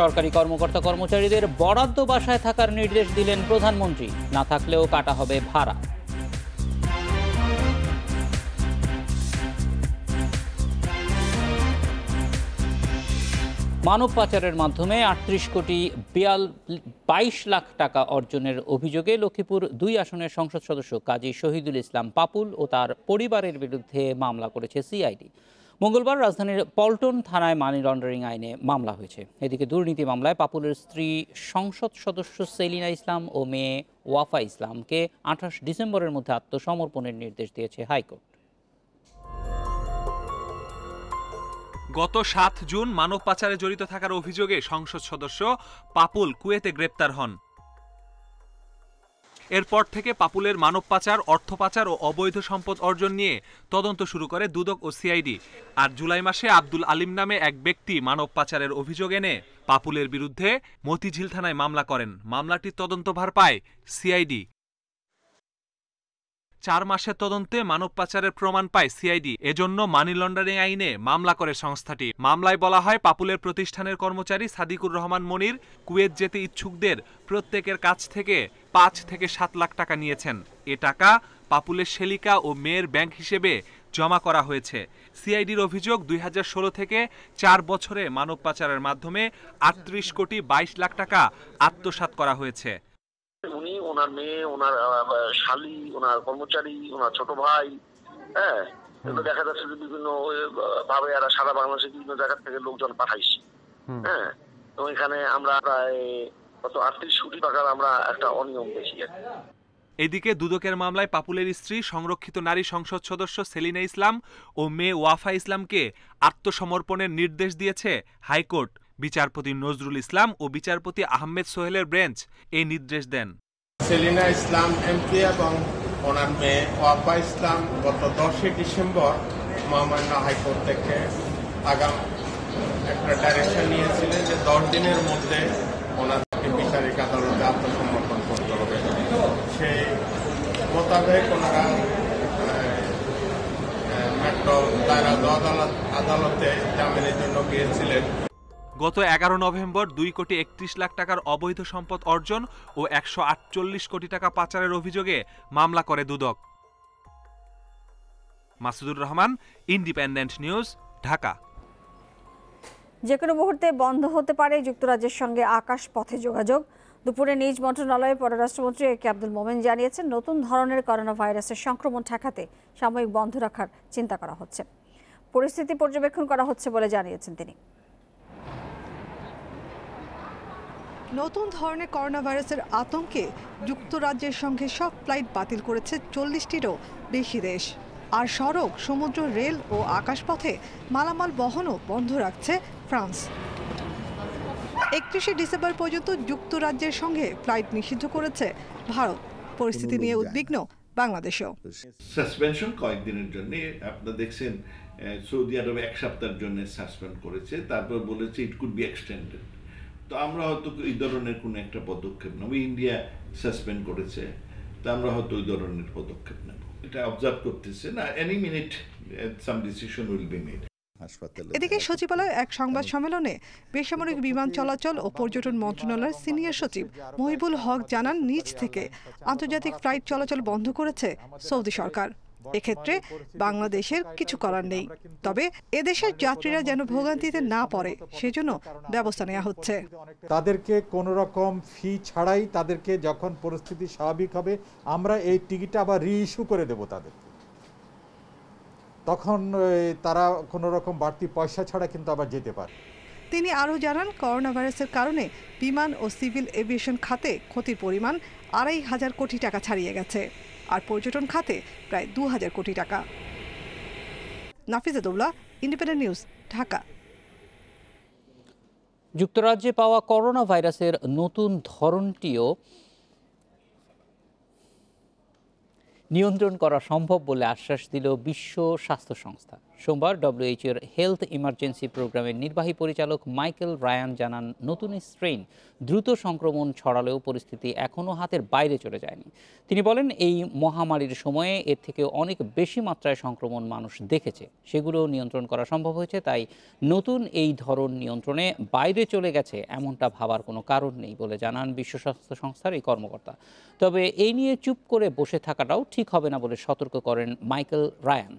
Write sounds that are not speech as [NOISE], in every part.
সরকারি কর্মকর্তা কর্মচারীদের বরাদ্দ বাসায় থাকার নির্দেশ দিলেন প্রধানমন্ত্রী না থাকলেও কাটা হবে ভাড়া মানব পাচারের মাধ্যমে আটত্রিশ কোটি বিয়াল বাইশ লাখ টাকা অর্জনের অভিযোগে লক্ষ্মীপুর দুই আসনের সংসদ সদস্য কাজী শহীদুল ইসলাম পাপুল ও তার পরিবারের বিরুদ্ধে মামলা করেছে সিআইডি মঙ্গলবার রাজধানীর পল্টন থানায় মানি লন্ডারিং আইনে মামলা হয়েছে এদিকে দুর্নীতি মামলায় পাপুলের স্ত্রী সংসদ সদস্য সেলিনা ইসলাম ও মেয়ে ওয়াফা ইসলামকে আঠাশ ডিসেম্বরের মধ্যে আত্মসমর্পণের নির্দেশ দিয়েছে হাইকোর্ট গত সাত জুন মানব পাচারে জড়িত থাকার অভিযোগে সংসদ সদস্য পাপুল কুয়েতে গ্রেপ্তার হন এরপর থেকে পাপুলের মানব পাচার অর্থ পাচার ও অবৈধ সম্পদ অর্জন নিয়ে তদন্ত শুরু করে দুদক ও সিআইডি আর জুলাই মাসে আব্দুল আলিম নামে এক ব্যক্তি মানব পাচারের অভিযোগ এনে পাপুলের বিরুদ্ধে মতিঝিল থানায় মামলা করেন মামলাটির তদন্তভার পায় সিআইডি চার মাসের তদন্তে মানব পাচারের প্রমাণ পায় সিআইডি এজন্য মানি লন্ডারিং আইনে মামলা করে সংস্থাটি মামলায় বলা হয় পাপুলের প্রতিষ্ঠানের কর্মচারী সাদিকুর রহমান মনির কুয়েত যেতে ইচ্ছুকদের প্রত্যেকের কাছ থেকে পাঁচ থেকে সাত লাখ টাকা নিয়েছেন এ টাকা পাপুলের শেলিকা ও মেয়ের ব্যাংক হিসেবে জমা করা হয়েছে সিআইডির অভিযোগ দুই থেকে চার বছরে মানব পাচারের মাধ্যমে আটত্রিশ কোটি বাইশ লাখ টাকা আত্মসাত করা হয়েছে উনি ওনার মেয়ে ওনার শালি ওনার কর্মচারী ওনার ছোট ভাই হ্যাঁ দেখা যাচ্ছে যে বিভিন্ন ভাবে আর সারা বাংলাদেশের বিভিন্ন জায়গা থেকে লোকজন পাঠাইছি হ্যাঁ এখানে আমরা প্রায় গত আটত্রিশ কোটি টাকার আমরা একটা অনিয়ম দেখি এদিকে দুদকের মামলায় পাপুলের স্ত্রী সংরক্ষিত নারী সংসদ সদস্য সেলিনা ইসলাম ও মেয়ে ওয়াফা ইসলামকে আত্মসমর্পণের নির্দেশ দিয়েছে হাইকোর্ট বিচারপতি নজরুল ইসলাম ও বিচারপতি আহমেদ সোহেলের বেঞ্চ এই নির্দেশ দেন সেলিনা ইসলাম এমপি এবং ওনার মেয়ে ওয়াপা ইসলাম গত দশই ডিসেম্বর মহামান্য হাইকোর্ট থেকে আগাম একটা ডাইরেকশন নিয়েছিলেন যে দশ দিনের মধ্যে ওনাদেরকে বিচারিক আদালতে আত্মসমর্পণ করতে হবে সেই মোতাবেক ওনারা মেট্রো দায়রা আদালতে জামিনের জন্য গিয়েছিলেন গত এগারো নভেম্বর দুই কোটি একত্রিশ লাখ টাকার অবৈধ সম্পদ অর্জন ও একশো আটচল্লিশ কোটি টাকা পাচারের অভিযোগে মামলা করে দুদক মাসুদুর রহমান ইন্ডিপেন্ডেন্ট নিউজ ঢাকা যে কোনো মুহূর্তে বন্ধ হতে পারে যুক্তরাজ্যের সঙ্গে আকাশ পথে যোগাযোগ দুপুরে নিজ মন্ত্রণালয়ে পররাষ্ট্রমন্ত্রী একে কে আব্দুল মোমেন জানিয়েছেন নতুন ধরনের করোনা ভাইরাসের সংক্রমণ ঠেকাতে সাময়িক বন্ধ রাখার চিন্তা করা হচ্ছে পরিস্থিতি পর্যবেক্ষণ করা হচ্ছে বলে জানিয়েছেন তিনি নতুন ধরনের করোনা ভাইরাসের আতঙ্কে যুক্তরাজ্যের সঙ্গে সব ফ্লাইট বাতিল করেছে চল্লিশটিরও বেশি দেশ আর সড়ক সমুদ্র রেল ও আকাশপথে মালামাল বহনও বন্ধ রাখছে ফ্রান্স একত্রিশে ডিসেম্বর পর্যন্ত যুক্তরাজ্যের সঙ্গে ফ্লাইট নিষিদ্ধ করেছে ভারত পরিস্থিতি নিয়ে উদ্বিগ্ন বাংলাদেশেও সাসপেনশন কয়েকদিনের জন্য আপনি দেখছেন সৌদি আরবে এক সপ্তাহের জন্য সাসপেন্ড করেছে তারপর বলেছে ইট কুড বি এক্সটেন্ডেড তো আমরা হয়তো এই ধরনের কোনো একটা পদক্ষেপ নেব ইন্ডিয়া সাসপেন্ড করেছে তা আমরা হয়তো ওই ধরনের পদক্ষেপ নেব এটা অবজার্ভ করতেছে না any minute some decision will be made এদিকে সচিবালয় এক সংবাদ সম্মেলনে বেসামরিক বিমান চলাচল ও পর্যটন মন্ত্রণালয়ের সিনিয়র সচিব মহিবুল হক জানান নিজ থেকে আন্তর্জাতিক ফ্লাইট চলাচল বন্ধ করেছে সৌদি সরকার এক্ষেত্রে বাংলাদেশের কিছু করার নেই তবে এদেশের যাত্রীরা যেন ভোগান্তিতে না পড়ে সেজন্য ব্যবস্থা নেওয়া হচ্ছে তাদেরকে কোনো রকম ফি ছাড়াই তাদেরকে যখন পরিস্থিতি স্বাভাবিক হবে আমরা এই টিকিট আবার রিইস্যু করে দেব তাদের তখন তারা কোনো রকম বাড়তি পয়সা ছাড়া কিন্তু আবার যেতে পারে তিনি আরও জানান করোনা ভাইরাসের কারণে বিমান ও সিভিল এভিয়েশন খাতে ক্ষতির পরিমাণ আড়াই হাজার কোটি টাকা ছাড়িয়ে গেছে আর পর্যটন খাতে প্রায় দু হাজার কোটি টাকা নাফিজা ইন্ডিপেন্ডেন্ট নিউজ ঢাকা যুক্তরাজ্যে পাওয়া করোনা ভাইরাসের নতুন ধরনটিও নিয়ন্ত্রণ করা সম্ভব বলে আশ্বাস দিল বিশ্ব স্বাস্থ্য সংস্থা সোমবার ডব্লিউএইচের হেলথ ইমার্জেন্সি প্রোগ্রামের নির্বাহী পরিচালক মাইকেল রায়ান জানান নতুন স্ট্রেইন দ্রুত সংক্রমণ ছড়ালেও পরিস্থিতি এখনও হাতের বাইরে চলে যায়নি তিনি বলেন এই মহামারীর সময়ে এর থেকে অনেক বেশি মাত্রায় সংক্রমণ মানুষ দেখেছে সেগুলো নিয়ন্ত্রণ করা সম্ভব হয়েছে তাই নতুন এই ধরন নিয়ন্ত্রণে বাইরে চলে গেছে এমনটা ভাবার কোনো কারণ নেই বলে জানান বিশ্ব স্বাস্থ্য সংস্থার এই কর্মকর্তা তবে এই নিয়ে চুপ করে বসে থাকাটাও ঠিক হবে না বলে সতর্ক করেন মাইকেল রায়ান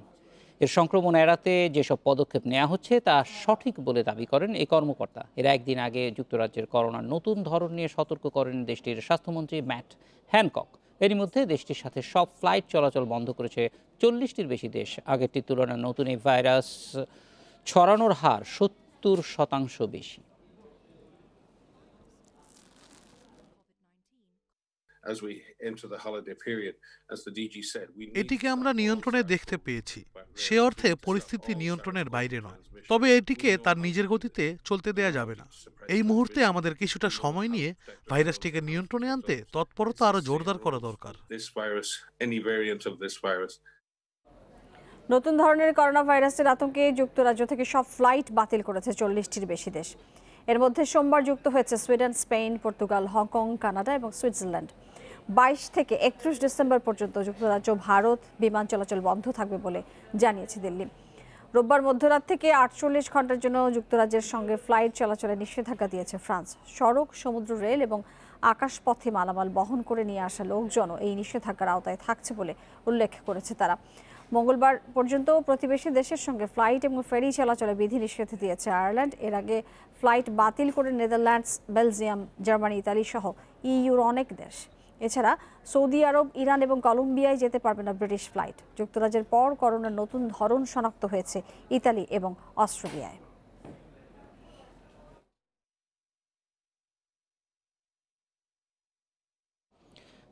এর সংক্রমণ এড়াতে যেসব পদক্ষেপ নেওয়া হচ্ছে তা সঠিক বলে দাবি করেন এই কর্মকর্তা এরা একদিন আগে যুক্তরাজ্যের করোনার নতুন ধরন নিয়ে সতর্ক করেন দেশটির স্বাস্থ্যমন্ত্রী ম্যাট হ্যানকক এরই মধ্যে দেশটির সাথে সব ফ্লাইট চলাচল বন্ধ করেছে চল্লিশটির বেশি দেশ আগেরটির তুলনায় নতুন এই ভাইরাস ছড়ানোর হার সত্তর শতাংশ বেশি এটিকে আমরা নিয়ন্ত্রণে দেখতে পেয়েছি সে অর্থে পরিস্থিতি নিয়ন্ত্রণের বাইরে নয় তবে এটিকে তার নিজের গতিতে চলতে দেয়া যাবে না এই মুহূর্তে আমাদের কিছুটা সময় নিয়ে ভাইরাসটিকে নিয়ন্ত্রণে আনতে তৎপরতা আরো জোরদার করা দরকার নতুন ধরনের করোনা ভাইরাসের আতঙ্কে যুক্তরাজ্য থেকে সব ফ্লাইট বাতিল করেছে চল্লিশটির বেশি দেশ এর মধ্যে সোমবার যুক্ত হয়েছে Sweden Spain Portugal Hong Kong Canada এবং সুইজারল্যান্ড বাইশ থেকে একত্রিশ ডিসেম্বর পর্যন্ত যুক্তরাজ্য ভারত বিমান চলাচল বন্ধ থাকবে বলে জানিয়েছে দিল্লি রোববার মধ্যরাত থেকে আটচল্লিশ ঘন্টার জন্য যুক্তরাজ্যের সঙ্গে ফ্লাইট চলাচলে নিষেধাজ্ঞা দিয়েছে ফ্রান্স সড়ক সমুদ্র রেল এবং আকাশপথে মালামাল বহন করে নিয়ে আসা লোকজনও এই নিষেধাজ্ঞার আওতায় থাকছে বলে উল্লেখ করেছে তারা মঙ্গলবার পর্যন্ত প্রতিবেশী দেশের সঙ্গে ফ্লাইট এবং ফেরি চলাচলে বিধিনিষেধ দিয়েছে আয়ারল্যান্ড এর আগে ফ্লাইট বাতিল করে নেদারল্যান্ডস বেলজিয়াম জার্মানি ইতালি সহ ইইউর e অনেক দেশ এছাড়া সৌদি আরব ইরান এবং কলম্বিয়ায় যেতে পারবে না ব্রিটিশ ফ্লাইট যুক্তরাজ্যের পর করোনার নতুন ধরন শনাক্ত হয়েছে ইতালি এবং অস্ট্রেলিয়ায়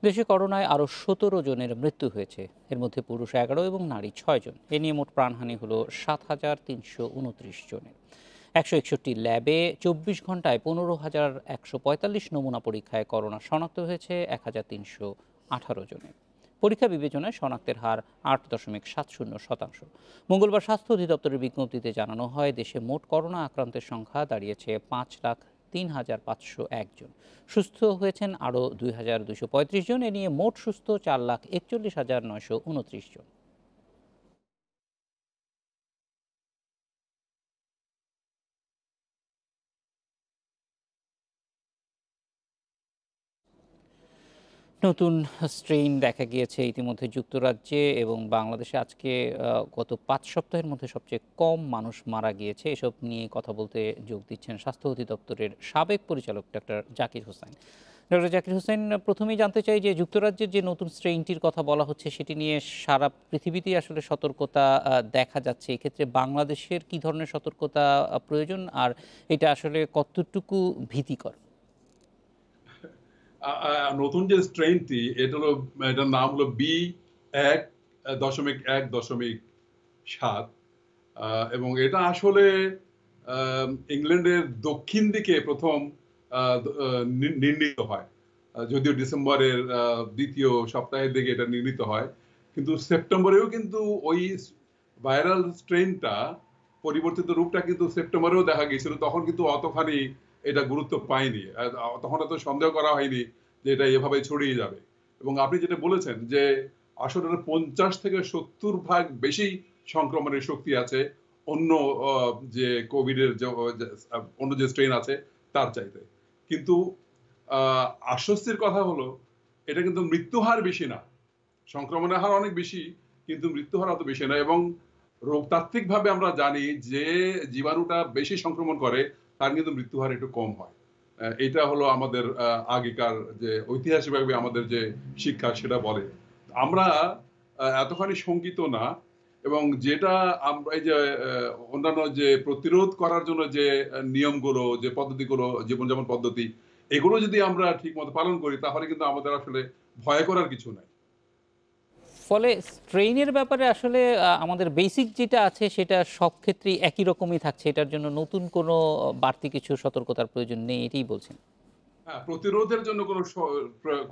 দেশে করোনায় আরও সতেরো জনের মৃত্যু হয়েছে এর মধ্যে পুরুষ এগারো এবং নারী ছয় জন এ নিয়ে মোট প্রাণহানি হল সাত হাজার তিনশো উনত্রিশ জনের একশো একষট্টি ল্যাবে চব্বিশ ঘন্টায় পনেরো হাজার একশো পঁয়তাল্লিশ নমুনা পরীক্ষায় করোনা শনাক্ত হয়েছে এক হাজার তিনশো আঠারো জনের পরীক্ষা বিবেচনায় শনাক্তের হার আট দশমিক সাত শূন্য শতাংশ মঙ্গলবার স্বাস্থ্য অধিদপ্তরের বিজ্ঞপ্তিতে জানানো হয় দেশে মোট করোনা আক্রান্তের সংখ্যা দাঁড়িয়েছে পাঁচ লাখ তিন হাজার পাঁচশো একজন সুস্থ হয়েছেন আরও দুই হাজার দুশো পঁয়ত্রিশ জন এ নিয়ে মোট সুস্থ চার লাখ একচল্লিশ হাজার নয়শো উনত্রিশ জন নতুন স্ট্রেইন দেখা গিয়েছে ইতিমধ্যে যুক্তরাজ্যে এবং বাংলাদেশে আজকে গত পাঁচ সপ্তাহের মধ্যে সবচেয়ে কম মানুষ মারা গিয়েছে এসব নিয়ে কথা বলতে যোগ দিচ্ছেন স্বাস্থ্য অধিদপ্তরের সাবেক পরিচালক ডক্টর জাকির হোসেন ডক্টর জাকির হোসেন প্রথমেই জানতে চাই যে যুক্তরাজ্যের যে নতুন স্ট্রেইনটির কথা বলা হচ্ছে সেটি নিয়ে সারা পৃথিবীতেই আসলে সতর্কতা দেখা যাচ্ছে এক্ষেত্রে বাংলাদেশের কি ধরনের সতর্কতা প্রয়োজন আর এটা আসলে কতটুকু ভীতিকর নতুন যে স্ট্রেনটি এটা হলো এটার নাম হলো বি এক দশমিক এক দশমিক সাত এবং এটা আসলে ইংল্যান্ডের দক্ষিণ দিকে প্রথম নির্মিত হয় যদিও ডিসেম্বরের দ্বিতীয় সপ্তাহের দিকে এটা নির্মিত হয় কিন্তু সেপ্টেম্বরেও কিন্তু ওই ভাইরাল স্ট্রেনটা পরিবর্তিত রূপটা কিন্তু সেপ্টেম্বরেও দেখা গিয়েছিল তখন কিন্তু অতখানি এটা গুরুত্ব পায়নি তখন এত সন্দেহ করা হয়নি যে এটা এভাবে ছড়িয়ে যাবে এবং আপনি যেটা বলেছেন যে আসলে পঞ্চাশ থেকে সত্তর ভাগ বেশি সংক্রমণের শক্তি আছে অন্য যে কোভিডের অন্য যে স্ট্রেন আছে তার চাইতে কিন্তু আশ্বস্তির কথা হলো এটা কিন্তু মৃত্যু হার বেশি না সংক্রমণের হার অনেক বেশি কিন্তু মৃত্যু হার অত বেশি না এবং রোগতাত্ত্বিকভাবে আমরা জানি যে জীবাণুটা বেশি সংক্রমণ করে তার কিন্তু মৃত্যু হার একটু কম হয় এটা হলো আমাদের আগেকার যে ঐতিহাসিকভাবে আমাদের যে শিক্ষা সেটা বলে আমরা এতখানি শঙ্কিত না এবং যেটা আমরা এই যে অন্যান্য যে প্রতিরোধ করার জন্য যে নিয়মগুলো যে পদ্ধতিগুলো জীবনযাপন পদ্ধতি এগুলো যদি আমরা ঠিক মতো পালন করি তাহলে কিন্তু আমাদের আসলে ভয় করার কিছু নাই ফলে স্ট্রেইনের ব্যাপারে আসলে আমাদের বেসিক যেটা আছে সেটা সব ক্ষেত্রেই একই রকমই থাকছে এটার জন্য নতুন কোনো বাড়তি কিছু সতর্কতার প্রয়োজন নেই এটাই বলছেন হ্যাঁ, প্রতিরোধের জন্য কোনো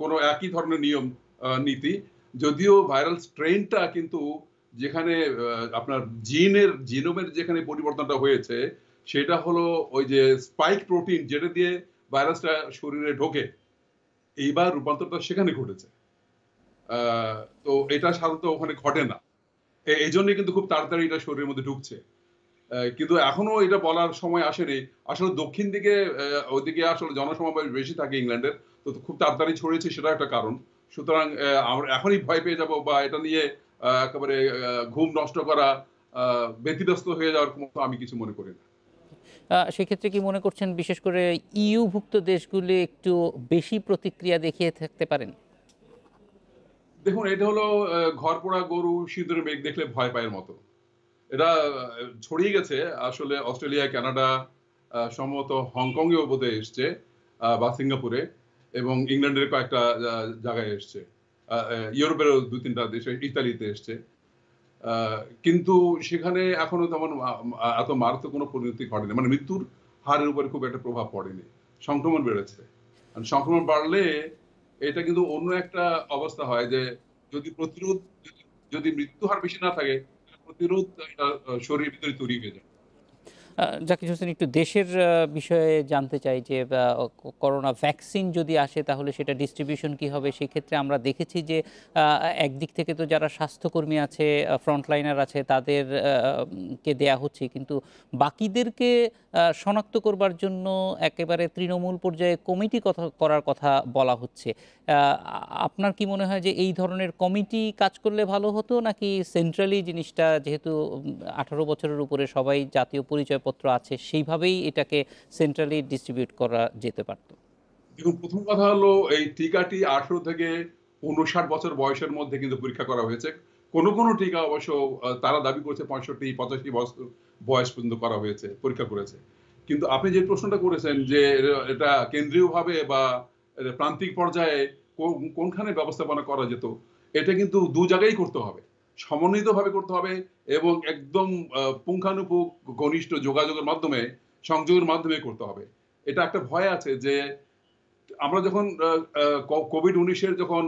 কোনো একই ধরনের নিয়ম নীতি যদিও ভাইরাল স্ট্রেনটা কিন্তু যেখানে আপনার জিনের জিনোমের যেখানে পরিবর্তনটা হয়েছে সেটা হলো ওই যে স্পাইক প্রোটিন যেটা দিয়ে ভাইরাসটা শরীরে ঢোকে এইবার রূপান্তরটা সেখানে ঘটেছে তো এটা সাধারণত ওখানে ঘটে না এই জন্যই কিন্তু খুব তাড়াতাড়ি এটা শরীরের মধ্যে ঢুকছে কিন্তু এখনো এটা বলার সময় আসেনি আসলে দক্ষিণ দিকে ওইদিকে আসলে জনসমাবেশ বেশি থাকে ইংল্যান্ডের তো খুব তাড়াতাড়ি ছড়িয়েছে সেটা একটা কারণ সুতরাং আমরা এখনই ভয় পেয়ে যাব বা এটা নিয়ে একেবারে ঘুম নষ্ট করা ব্যতিব্যস্ত হয়ে যাওয়ার মতো আমি কিছু মনে করি না সেক্ষেত্রে কি মনে করছেন বিশেষ করে ইউভুক্ত দেশগুলি একটু বেশি প্রতিক্রিয়া দেখিয়ে থাকতে পারেন দেখুন এটা হলো ঘর পোড়া গরু সিঁদুরের মেঘ দেখলে ভয় পায়ের মতো এটা ছড়িয়ে গেছে আসলে অস্ট্রেলিয়া কানাডা সম্ভবত হংকংয়েও বোধে এসছে বা সিঙ্গাপুরে এবং ইংল্যান্ডের কয়েকটা জায়গায় এসছে ইউরোপেরও দু তিনটা দেশে ইতালিতে এসছে কিন্তু সেখানে এখনো তেমন এত মারাত্মক কোনো পরিণতি ঘটেনি মানে মৃত্যুর হারের উপরে খুব একটা প্রভাব পড়েনি সংক্রমণ বেড়েছে সংক্রমণ বাড়লে এটা কিন্তু অন্য একটা অবস্থা হয় যে যদি প্রতিরোধ যদি মৃত্যু হার বেশি না থাকে প্রতিরোধ শরীরের ভিতরে তৈরি হয়ে যায় জাকির হোসেন একটু দেশের বিষয়ে জানতে চাই যে করোনা ভ্যাকসিন যদি আসে তাহলে সেটা ডিস্ট্রিবিউশন কি হবে সেক্ষেত্রে আমরা দেখেছি যে একদিক থেকে তো যারা স্বাস্থ্যকর্মী আছে ফ্রন্টলাইনার আছে তাদের কে দেয়া হচ্ছে কিন্তু বাকিদেরকে শনাক্ত করবার জন্য একেবারে তৃণমূল পর্যায়ে কমিটি কথা করার কথা বলা হচ্ছে আপনার কি মনে হয় যে এই ধরনের কমিটি কাজ করলে ভালো হতো নাকি সেন্ট্রালি জিনিসটা যেহেতু আঠারো বছরের উপরে সবাই জাতীয় পরিচয় জিনিসপত্র আছে সেইভাবেই এটাকে সেন্ট্রালি ডিস্ট্রিবিউট করা যেতে পারত দেখুন প্রথম কথা হলো এই টিকাটি আঠেরো থেকে উনষাট বছর বয়সের মধ্যে কিন্তু পরীক্ষা করা হয়েছে কোনো কোনো টিকা অবশ্য তারা দাবি করেছে পঁয়ষট্টি পঁচাশি বছর বয়স পর্যন্ত করা হয়েছে পরীক্ষা করেছে কিন্তু আপনি যে প্রশ্নটা করেছেন যে এটা কেন্দ্রীয়ভাবে বা প্রান্তিক পর্যায়ে কোনখানে ব্যবস্থাপনা করা যেত এটা কিন্তু দু জায়গায় করতে হবে সমন্বিতভাবে করতে হবে এবং একদম পুঙ্খানুপুঙ্খ ঘনিষ্ঠ যোগাযোগের মাধ্যমে সংযোগের মাধ্যমে করতে হবে এটা একটা ভয় আছে যে আমরা যখন কোভিড উনিশের যখন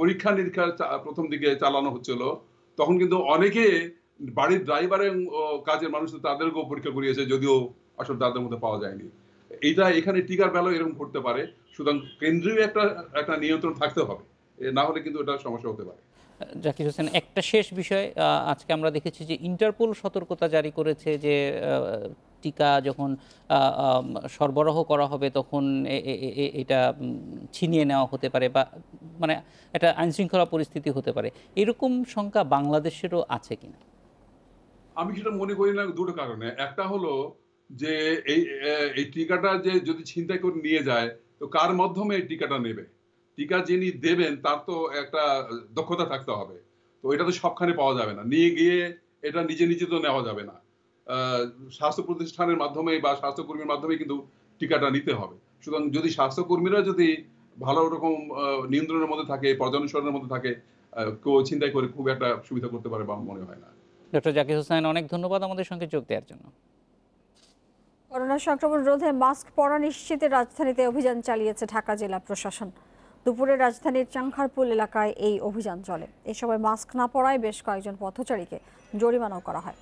পরীক্ষা নিরীক্ষা প্রথম দিকে চালানো হচ্ছিল তখন কিন্তু অনেকে বাড়ির ড্রাইভারের কাজের মানুষ তাদেরকেও পরীক্ষা করিয়েছে যদিও আসলে তাদের মধ্যে পাওয়া যায়নি এইটা এখানে টিকার বেলাও এরকম করতে পারে সুতরাং কেন্দ্রীয় একটা একটা নিয়ন্ত্রণ থাকতে হবে না হলে কিন্তু এটা সমস্যা হতে পারে জাকির হোসেন একটা শেষ বিষয় আজকে আমরা দেখেছি যে ইন্টারপোল সতর্কতা জারি করেছে যে টিকা যখন সরবরাহ করা হবে তখন এটা ছিনিয়ে নেওয়া হতে পারে বা মানে একটা আইনশৃঙ্খলা পরিস্থিতি হতে পারে এরকম সংখ্যা বাংলাদেশেরও আছে কিনা আমি সেটা মনে করি না দুটো কারণে একটা হলো যে এই এই টিকাটা যে যদি ছিনতাই করে নিয়ে যায় তো কার মাধ্যমে এই টিকাটা নেবে টিকা যিনি দেবেন তার তো একটা দক্ষতা থাকতে হবে তো এটা তো সবখানে পাওয়া যাবে না নিয়ে গিয়ে এটা নিজে নিজে তো নেওয়া যাবে না স্বাস্থ্য প্রতিষ্ঠানের মাধ্যমে বা স্বাস্থ্যকর্মীর মাধ্যমে কিন্তু টিকাটা নিতে হবে সুতরাং যদি স্বাস্থ্যকর্মীরা যদি ভালো রকম নিয়ন্ত্রণের মধ্যে থাকে পর্যানুসরণের মধ্যে থাকে কেউ চিন্তাই করে খুব একটা সুবিধা করতে পারে বা মনে হয় না ডক্টর জাকির হোসেন অনেক ধন্যবাদ আমাদের সঙ্গে যোগ দেওয়ার জন্য করোনা সংক্রমণ রোধে মাস্ক পরা নিশ্চিতে রাজধানীতে অভিযান চালিয়েছে ঢাকা জেলা প্রশাসন দুপুরে রাজধানীর চাংখারপুল এলাকায় এই অভিযান চলে এ সময় মাস্ক না পরায় বেশ কয়েকজন পথচারীকে জরিমানাও করা হয়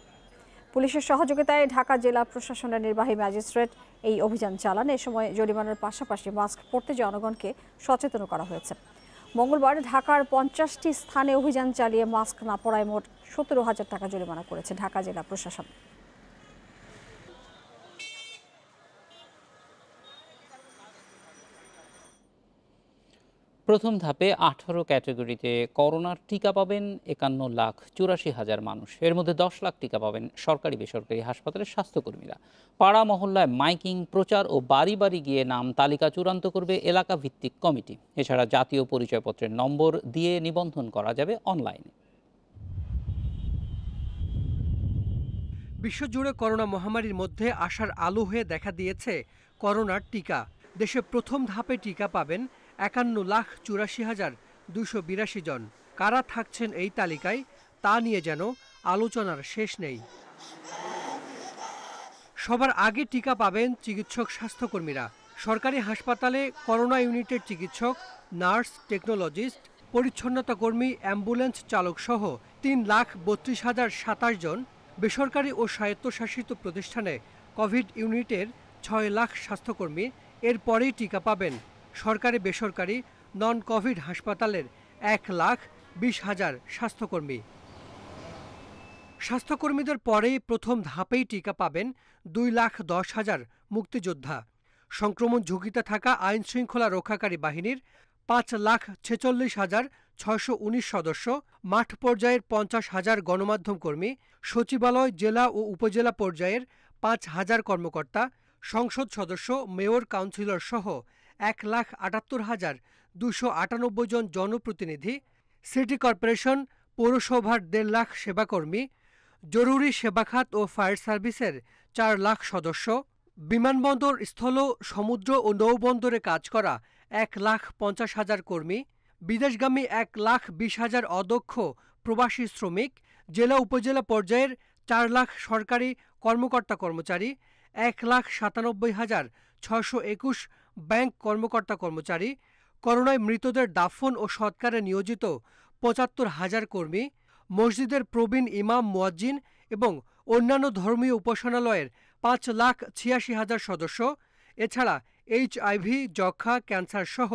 পুলিশের সহযোগিতায় ঢাকা জেলা প্রশাসনের নির্বাহী ম্যাজিস্ট্রেট এই অভিযান চালান এ সময় জরিমানার পাশাপাশি মাস্ক পরতে জনগণকে সচেতন করা হয়েছে মঙ্গলবার ঢাকার পঞ্চাশটি স্থানে অভিযান চালিয়ে মাস্ক না পরায় মোট সতেরো হাজার টাকা জরিমানা করেছে ঢাকা জেলা প্রশাসন প্রথম ধাপে আঠারো ক্যাটাগরিতে করোনার টিকা পাবেন একান্ন লাখ চুরাশি হাজার মানুষ এর মধ্যে দশ লাখ টিকা পাবেন সরকারি বেসরকারি হাসপাতালের স্বাস্থ্যকর্মীরা পাড়া মহল্লায় মাইকিং প্রচার ও বাড়ি বাড়ি গিয়ে নাম তালিকা চূড়ান্ত করবে এলাকা ভিত্তিক কমিটি এছাড়া জাতীয় পরিচয়পত্রের নম্বর দিয়ে নিবন্ধন করা যাবে অনলাইনে বিশ্বজুড়ে করোনা মহামারীর মধ্যে আসার আলো হয়ে দেখা দিয়েছে করোনার টিকা দেশে প্রথম ধাপে টিকা পাবেন একান্ন লাখ চুরাশি হাজার দুশো বিরাশি জন কারা থাকছেন এই তালিকায় তা নিয়ে যেন আলোচনার শেষ নেই সবার আগে টিকা পাবেন চিকিৎসক স্বাস্থ্যকর্মীরা সরকারি হাসপাতালে করোনা ইউনিটের চিকিৎসক নার্স টেকনোলজিস্ট পরিচ্ছন্নতা কর্মী অ্যাম্বুলেন্স চালক সহ তিন লাখ বত্রিশ হাজার সাতাশ জন বেসরকারি ও স্বায়ত্তশাসিত প্রতিষ্ঠানে কোভিড ইউনিটের ছয় লাখ স্বাস্থ্যকর্মী এরপরেই টিকা পাবেন সরকারি বেসরকারি নন কোভিড হাসপাতালের এক লাখ বিশ হাজার স্বাস্থ্যকর্মী স্বাস্থ্যকর্মীদের পরেই প্রথম ধাপেই টিকা পাবেন দুই লাখ দশ হাজার মুক্তিযোদ্ধা সংক্রমণ ঝুঁকিতে থাকা আইন শৃঙ্খলা রক্ষাকারী বাহিনীর পাঁচ লাখ ছেচল্লিশ হাজার ছয়শো উনিশ সদস্য মাঠ পর্যায়ের পঞ্চাশ হাজার গণমাধ্যম কর্মী সচিবালয় জেলা ও উপজেলা পর্যায়ের পাঁচ হাজার কর্মকর্তা সংসদ সদস্য মেয়র কাউন্সিলর সহ এক লাখ আটাত্তর হাজার দুশো আটানব্বই জন জনপ্রতিনিধি সিটি কর্পোরেশন পৌরসভার দেড় লাখ সেবাকর্মী জরুরি সেবাখাত ও ফায়ার সার্ভিসের চার লাখ সদস্য বিমানবন্দর স্থল সমুদ্র ও নৌবন্দরে কাজ করা এক লাখ পঞ্চাশ হাজার কর্মী বিদেশগামী এক লাখ বিশ হাজার অদক্ষ প্রবাসী শ্রমিক জেলা উপজেলা পর্যায়ের চার লাখ সরকারি কর্মকর্তা কর্মচারী এক লাখ সাতানব্বই হাজার ছশো একুশ ব্যাংক কর্মকর্তা কর্মচারী করোনায় মৃতদের দাফন ও সৎকারে নিয়োজিত পঁচাত্তর হাজার কর্মী মসজিদের প্রবীণ ইমাম মুয়াজ্জিন এবং অন্যান্য ধর্মীয় উপাসনালয়ের পাঁচ লাখ ছিয়াশি হাজার সদস্য এছাড়া এইচআইভি যক্ষা ক্যান্সার সহ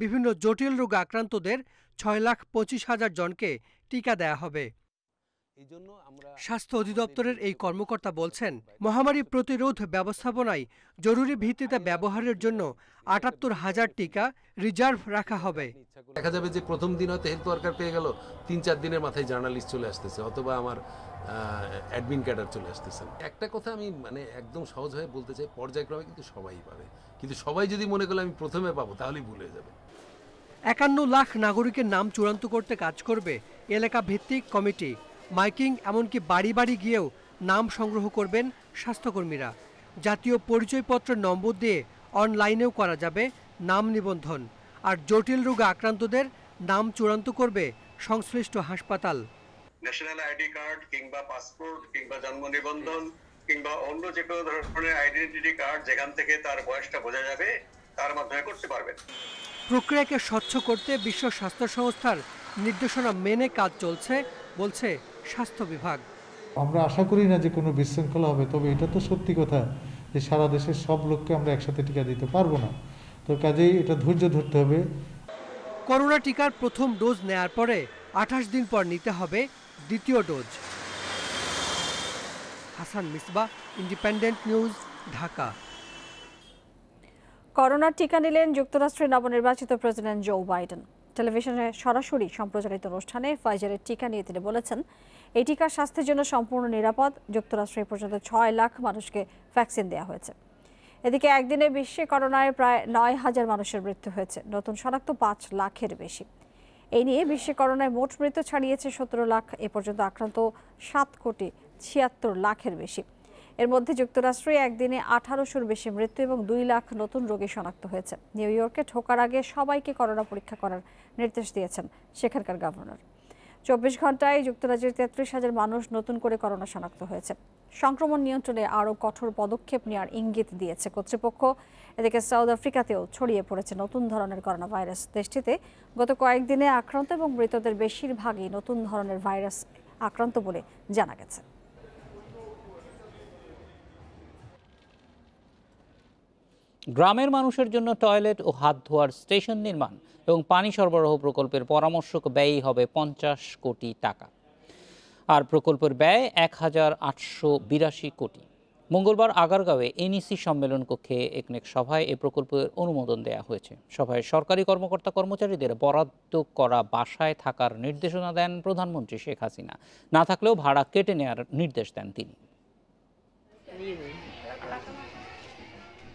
বিভিন্ন জটিল রোগে আক্রান্তদের ছয় লাখ পঁচিশ হাজার জনকে টিকা দেয়া হবে স্বাস্থ্য অধিদপ্তরের এই কর্মকর্তা বলছেন মহামারী প্রতিরোধ ব্যবস্থাপনায় জরুরি ভিত্তিতে ব্যবহারের জন্য আটাত্তর হাজার টিকা রিজার্ভ রাখা হবে দেখা যাবে যে প্রথম দিন হয়তো হেলথ ওয়ার্কার পেয়ে গেল তিন চার দিনের মাথায় জার্নালিস্ট চলে আসতেছে অথবা আমার অ্যাডমিন ক্যাডার চলে আসতেছে একটা কথা আমি মানে একদম সহজ হয়ে বলতে চাই পর্যায়ক্রমে কিন্তু সবাই পাবে কিন্তু সবাই যদি মনে করলে আমি প্রথমে পাবো তাহলেই ভুলে যাবে একান্ন লাখ নাগরিকের নাম চূড়ান্ত করতে কাজ করবে এলাকা ভিত্তিক কমিটি মাইকিং এমনকি বাড়ি বাড়ি গিয়েও নাম সংগ্রহ করবেন স্বাস্থ্যকর্মীরা জাতীয় পরিচয়পত্রের নম্বর দিয়ে অনলাইনেও করা যাবে নাম নিবন্ধন আর জটিল রোগে আক্রান্তদের নাম চূড়ান্ত করবে সংশ্লিষ্ট হাসপাতাল ন্যাশনাল আইডি কার্ড কিংবা পাসপোর্ট কিংবা জন্ম নিবন্ধন কিংবা অন্য যে কোনো ধরনের আইডেন্টিটি কার্ড যেখান থেকে তার বয়সটা বোঝা যাবে তার মাধ্যমে করতে পারবেন প্রক্রিয়াকে স্বচ্ছ করতে বিশ্ব স্বাস্থ্য সংস্থার নির্দেশনা মেনে কাজ চলছে বলছে স্বাস্থ্য বিভাগ আমরা আশা করি না যে কোনো বিশৃঙ্খলা হবে তবে এটা তো সত্যি কথা যে সারা দেশের সব লোককে আমরা একসাথে টিকা দিতে পারবো না তো কাজেই এটা ধৈর্য ধরতে হবে করোনা টিকার প্রথম ডোজ নেয়ার পরে আঠাশ দিন পর নিতে হবে দ্বিতীয় dose Hasan Misba Independent news Dhaka করোনার টিকা নিলেন যুক্তরাষ্ট্রের নবনির্বাচিত প্রেসিডেন্ট জো বাইডেন টেলিভিশনে সরাসরি সম্প্রচারিত অনুষ্ঠানে ফাইজারের টিকা নিয়ে তিনি বলেছেন এই টিকা স্বাস্থ্যের জন্য সম্পূর্ণ নিরাপদ যুক্তরাষ্ট্রে পর্যন্ত ছয় লাখ মানুষকে ভ্যাকসিন দেওয়া হয়েছে এদিকে একদিনে বিশ্বে করোনায় প্রায় নয় হাজার মানুষের মৃত্যু হয়েছে নতুন শনাক্ত পাঁচ লাখের বেশি এই নিয়ে বিশ্বে করোনায় মোট মৃত্যু ছাড়িয়েছে সতেরো লাখ এ পর্যন্ত আক্রান্ত সাত কোটি ছিয়াত্তর লাখের বেশি এর মধ্যে যুক্তরাষ্ট্রে একদিনে আঠারোশোর বেশি মৃত্যু এবং দুই লাখ নতুন রোগী শনাক্ত হয়েছে নিউ ইয়র্কে ঢোকার আগে সবাইকে করোনা পরীক্ষা করার নির্দেশ দিয়েছেন সেখানকার গভর্নর চব্বিশ ঘন্টায় যুক্তরাজ্যের তেত্রিশ হাজার মানুষ নতুন করে করোনা শনাক্ত হয়েছে সংক্রমণ নিয়ন্ত্রণে আরও কঠোর পদক্ষেপ নেওয়ার ইঙ্গিত দিয়েছে কর্তৃপক্ষ এদিকে সাউথ আফ্রিকাতেও ছড়িয়ে পড়েছে নতুন ধরনের করোনা ভাইরাস দেশটিতে গত কয়েকদিনে আক্রান্ত এবং মৃতদের বেশিরভাগই নতুন ধরনের ভাইরাস আক্রান্ত বলে জানা গেছে গ্রামের মানুষের জন্য টয়লেট ও হাত ধোয়ার স্টেশন নির্মাণ এবং পানি সরবরাহ প্রকল্পের পরামর্শক ব্যয়ই হবে পঞ্চাশ কোটি টাকা আর প্রকল্পের ব্যয় এক হাজার আটশো বিরাশি কোটি মঙ্গলবার আগারগাঁওয়ে এনইসি সম্মেলন কক্ষে একনেক সভায় এ প্রকল্পের অনুমোদন দেয়া হয়েছে সভায় সরকারি কর্মকর্তা কর্মচারীদের বরাদ্দ করা বাসায় থাকার নির্দেশনা দেন প্রধানমন্ত্রী শেখ হাসিনা না থাকলেও ভাড়া কেটে নেয়ার নির্দেশ দেন তিনি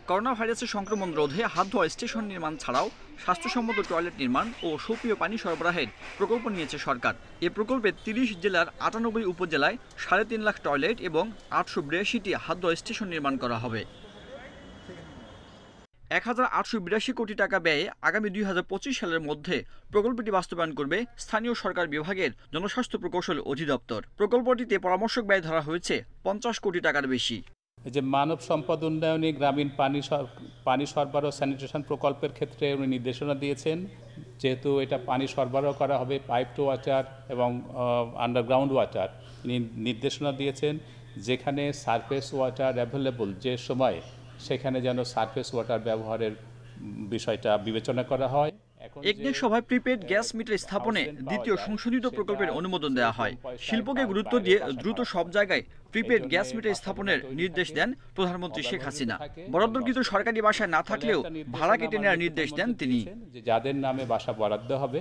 করোনা ভাইরাসের সংক্রমণ রোধে হাত ধোয়া স্টেশন নির্মাণ ছাড়াও স্বাস্থ্যসম্মত টয়লেট নির্মাণ ও সুপ্রিয় পানি সরবরাহের প্রকল্প নিয়েছে সরকার এ প্রকল্পে তিরিশ জেলার আটানব্বই উপজেলায় সাড়ে তিন লাখ টয়লেট এবং আটশো বিরাশিটি হাত ধোয়া স্টেশন নির্মাণ করা হবে এক হাজার আটশো বিরাশি কোটি টাকা ব্যয়ে আগামী দুই হাজার পঁচিশ সালের মধ্যে প্রকল্পটি বাস্তবায়ন করবে স্থানীয় সরকার বিভাগের জনস্বাস্থ্য প্রকৌশল অধিদপ্তর প্রকল্পটিতে পরামর্শক ব্যয় ধরা হয়েছে পঞ্চাশ কোটি টাকার বেশি যে মানব সম্পদ উন্নয়নে গ্রামীণ পানি পানি সরবরাহ স্যানিটেশন প্রকল্পের ক্ষেত্রে উনি নির্দেশনা দিয়েছেন যেহেতু এটা পানি সরবরাহ করা হবে পাইপ টু ওয়াটার এবং আন্ডারগ্রাউন্ড ওয়াটার তিনি নির্দেশনা দিয়েছেন যেখানে সারফেস ওয়াটার অ্যাভেলেবল যে সময় সেখানে যেন সারফেস ওয়াটার ব্যবহারের বিষয়টা বিবেচনা করা হয় একনেক সভায় প্রিপেড গ্যাস মিটার স্থাপনে দ্বিতীয় সংশোধিত প্রকল্পের অনুমোদন দেওয়া হয় শিল্পকে গুরুত্ব দিয়ে দ্রুত সব জায়গায় প্রিপেড গ্যাস মিটার স্থাপনের নির্দেশ দেন প্রধানমন্ত্রী শেখ হাসিনা বরাদ্দকৃত সরকারি বাসা না থাকলেও ভাড়া কেটে নেওয়ার নির্দেশ দেন তিনি যাদের নামে বাসা বরাদ্দ হবে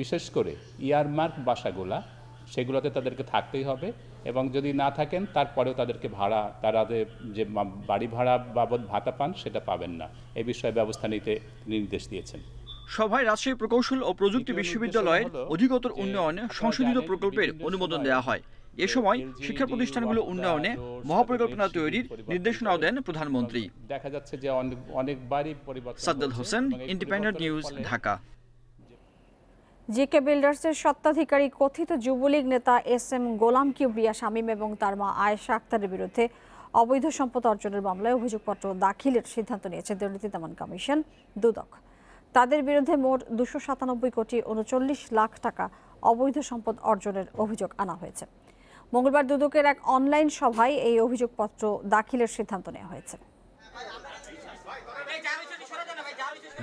বিশেষ করে ইয়ারমার্ক বাসাগুলা সেগুলোতে তাদেরকে থাকতেই হবে এবং যদি না থাকেন তারপরেও তাদেরকে ভাড়া তারা যে বাড়ি ভাড়া বাবদ ভাতা পান সেটা পাবেন না এ বিষয়ে ব্যবস্থা নিতে নির্দেশ দিয়েছেন সভায় রাজশাহী প্রকৌশল ও প্রযুক্তি বিশ্ববিদ্যালয়ের অধিকতর উন্নয়নে সংশোধিত প্রকল্পের অনুমোদন দেওয়া হয় এ সময় শিক্ষা প্রতিষ্ঠানগুলো উন্নয়নে মহাপরিকল্পনা তৈরির নির্দেশনাও দেন প্রধানমন্ত্রী দেখা যাচ্ছে যে অনেকবারই সাদ্দাল হোসেন ইন্ডিপেন্ডেন্ট মানে নিউজ ঢাকা জেকে বিল্ডার্সের সত্ত্বাধিকারী কথিত যুবলীগ নেতা এস এম গোলাম কিবরিয়া শামীম এবং তার মা আয়েশা আক্তারের বিরুদ্ধে অবৈধ সম্পদ অর্জনের মামলায় অভিযোগপত্র দাখিলের সিদ্ধান্ত নিয়েছে দুর্নীতি দমন কমিশন দুদক তাদের বিরুদ্ধে মোট দুশো সাতানব্বই কোটি উনচল্লিশ লাখ টাকা অবৈধ সম্পদ অর্জনের অভিযোগ আনা হয়েছে মঙ্গলবার দুদকের এক অনলাইন সভায় এই অভিযোগপত্র দাখিলের সিদ্ধান্ত নেওয়া হয়েছে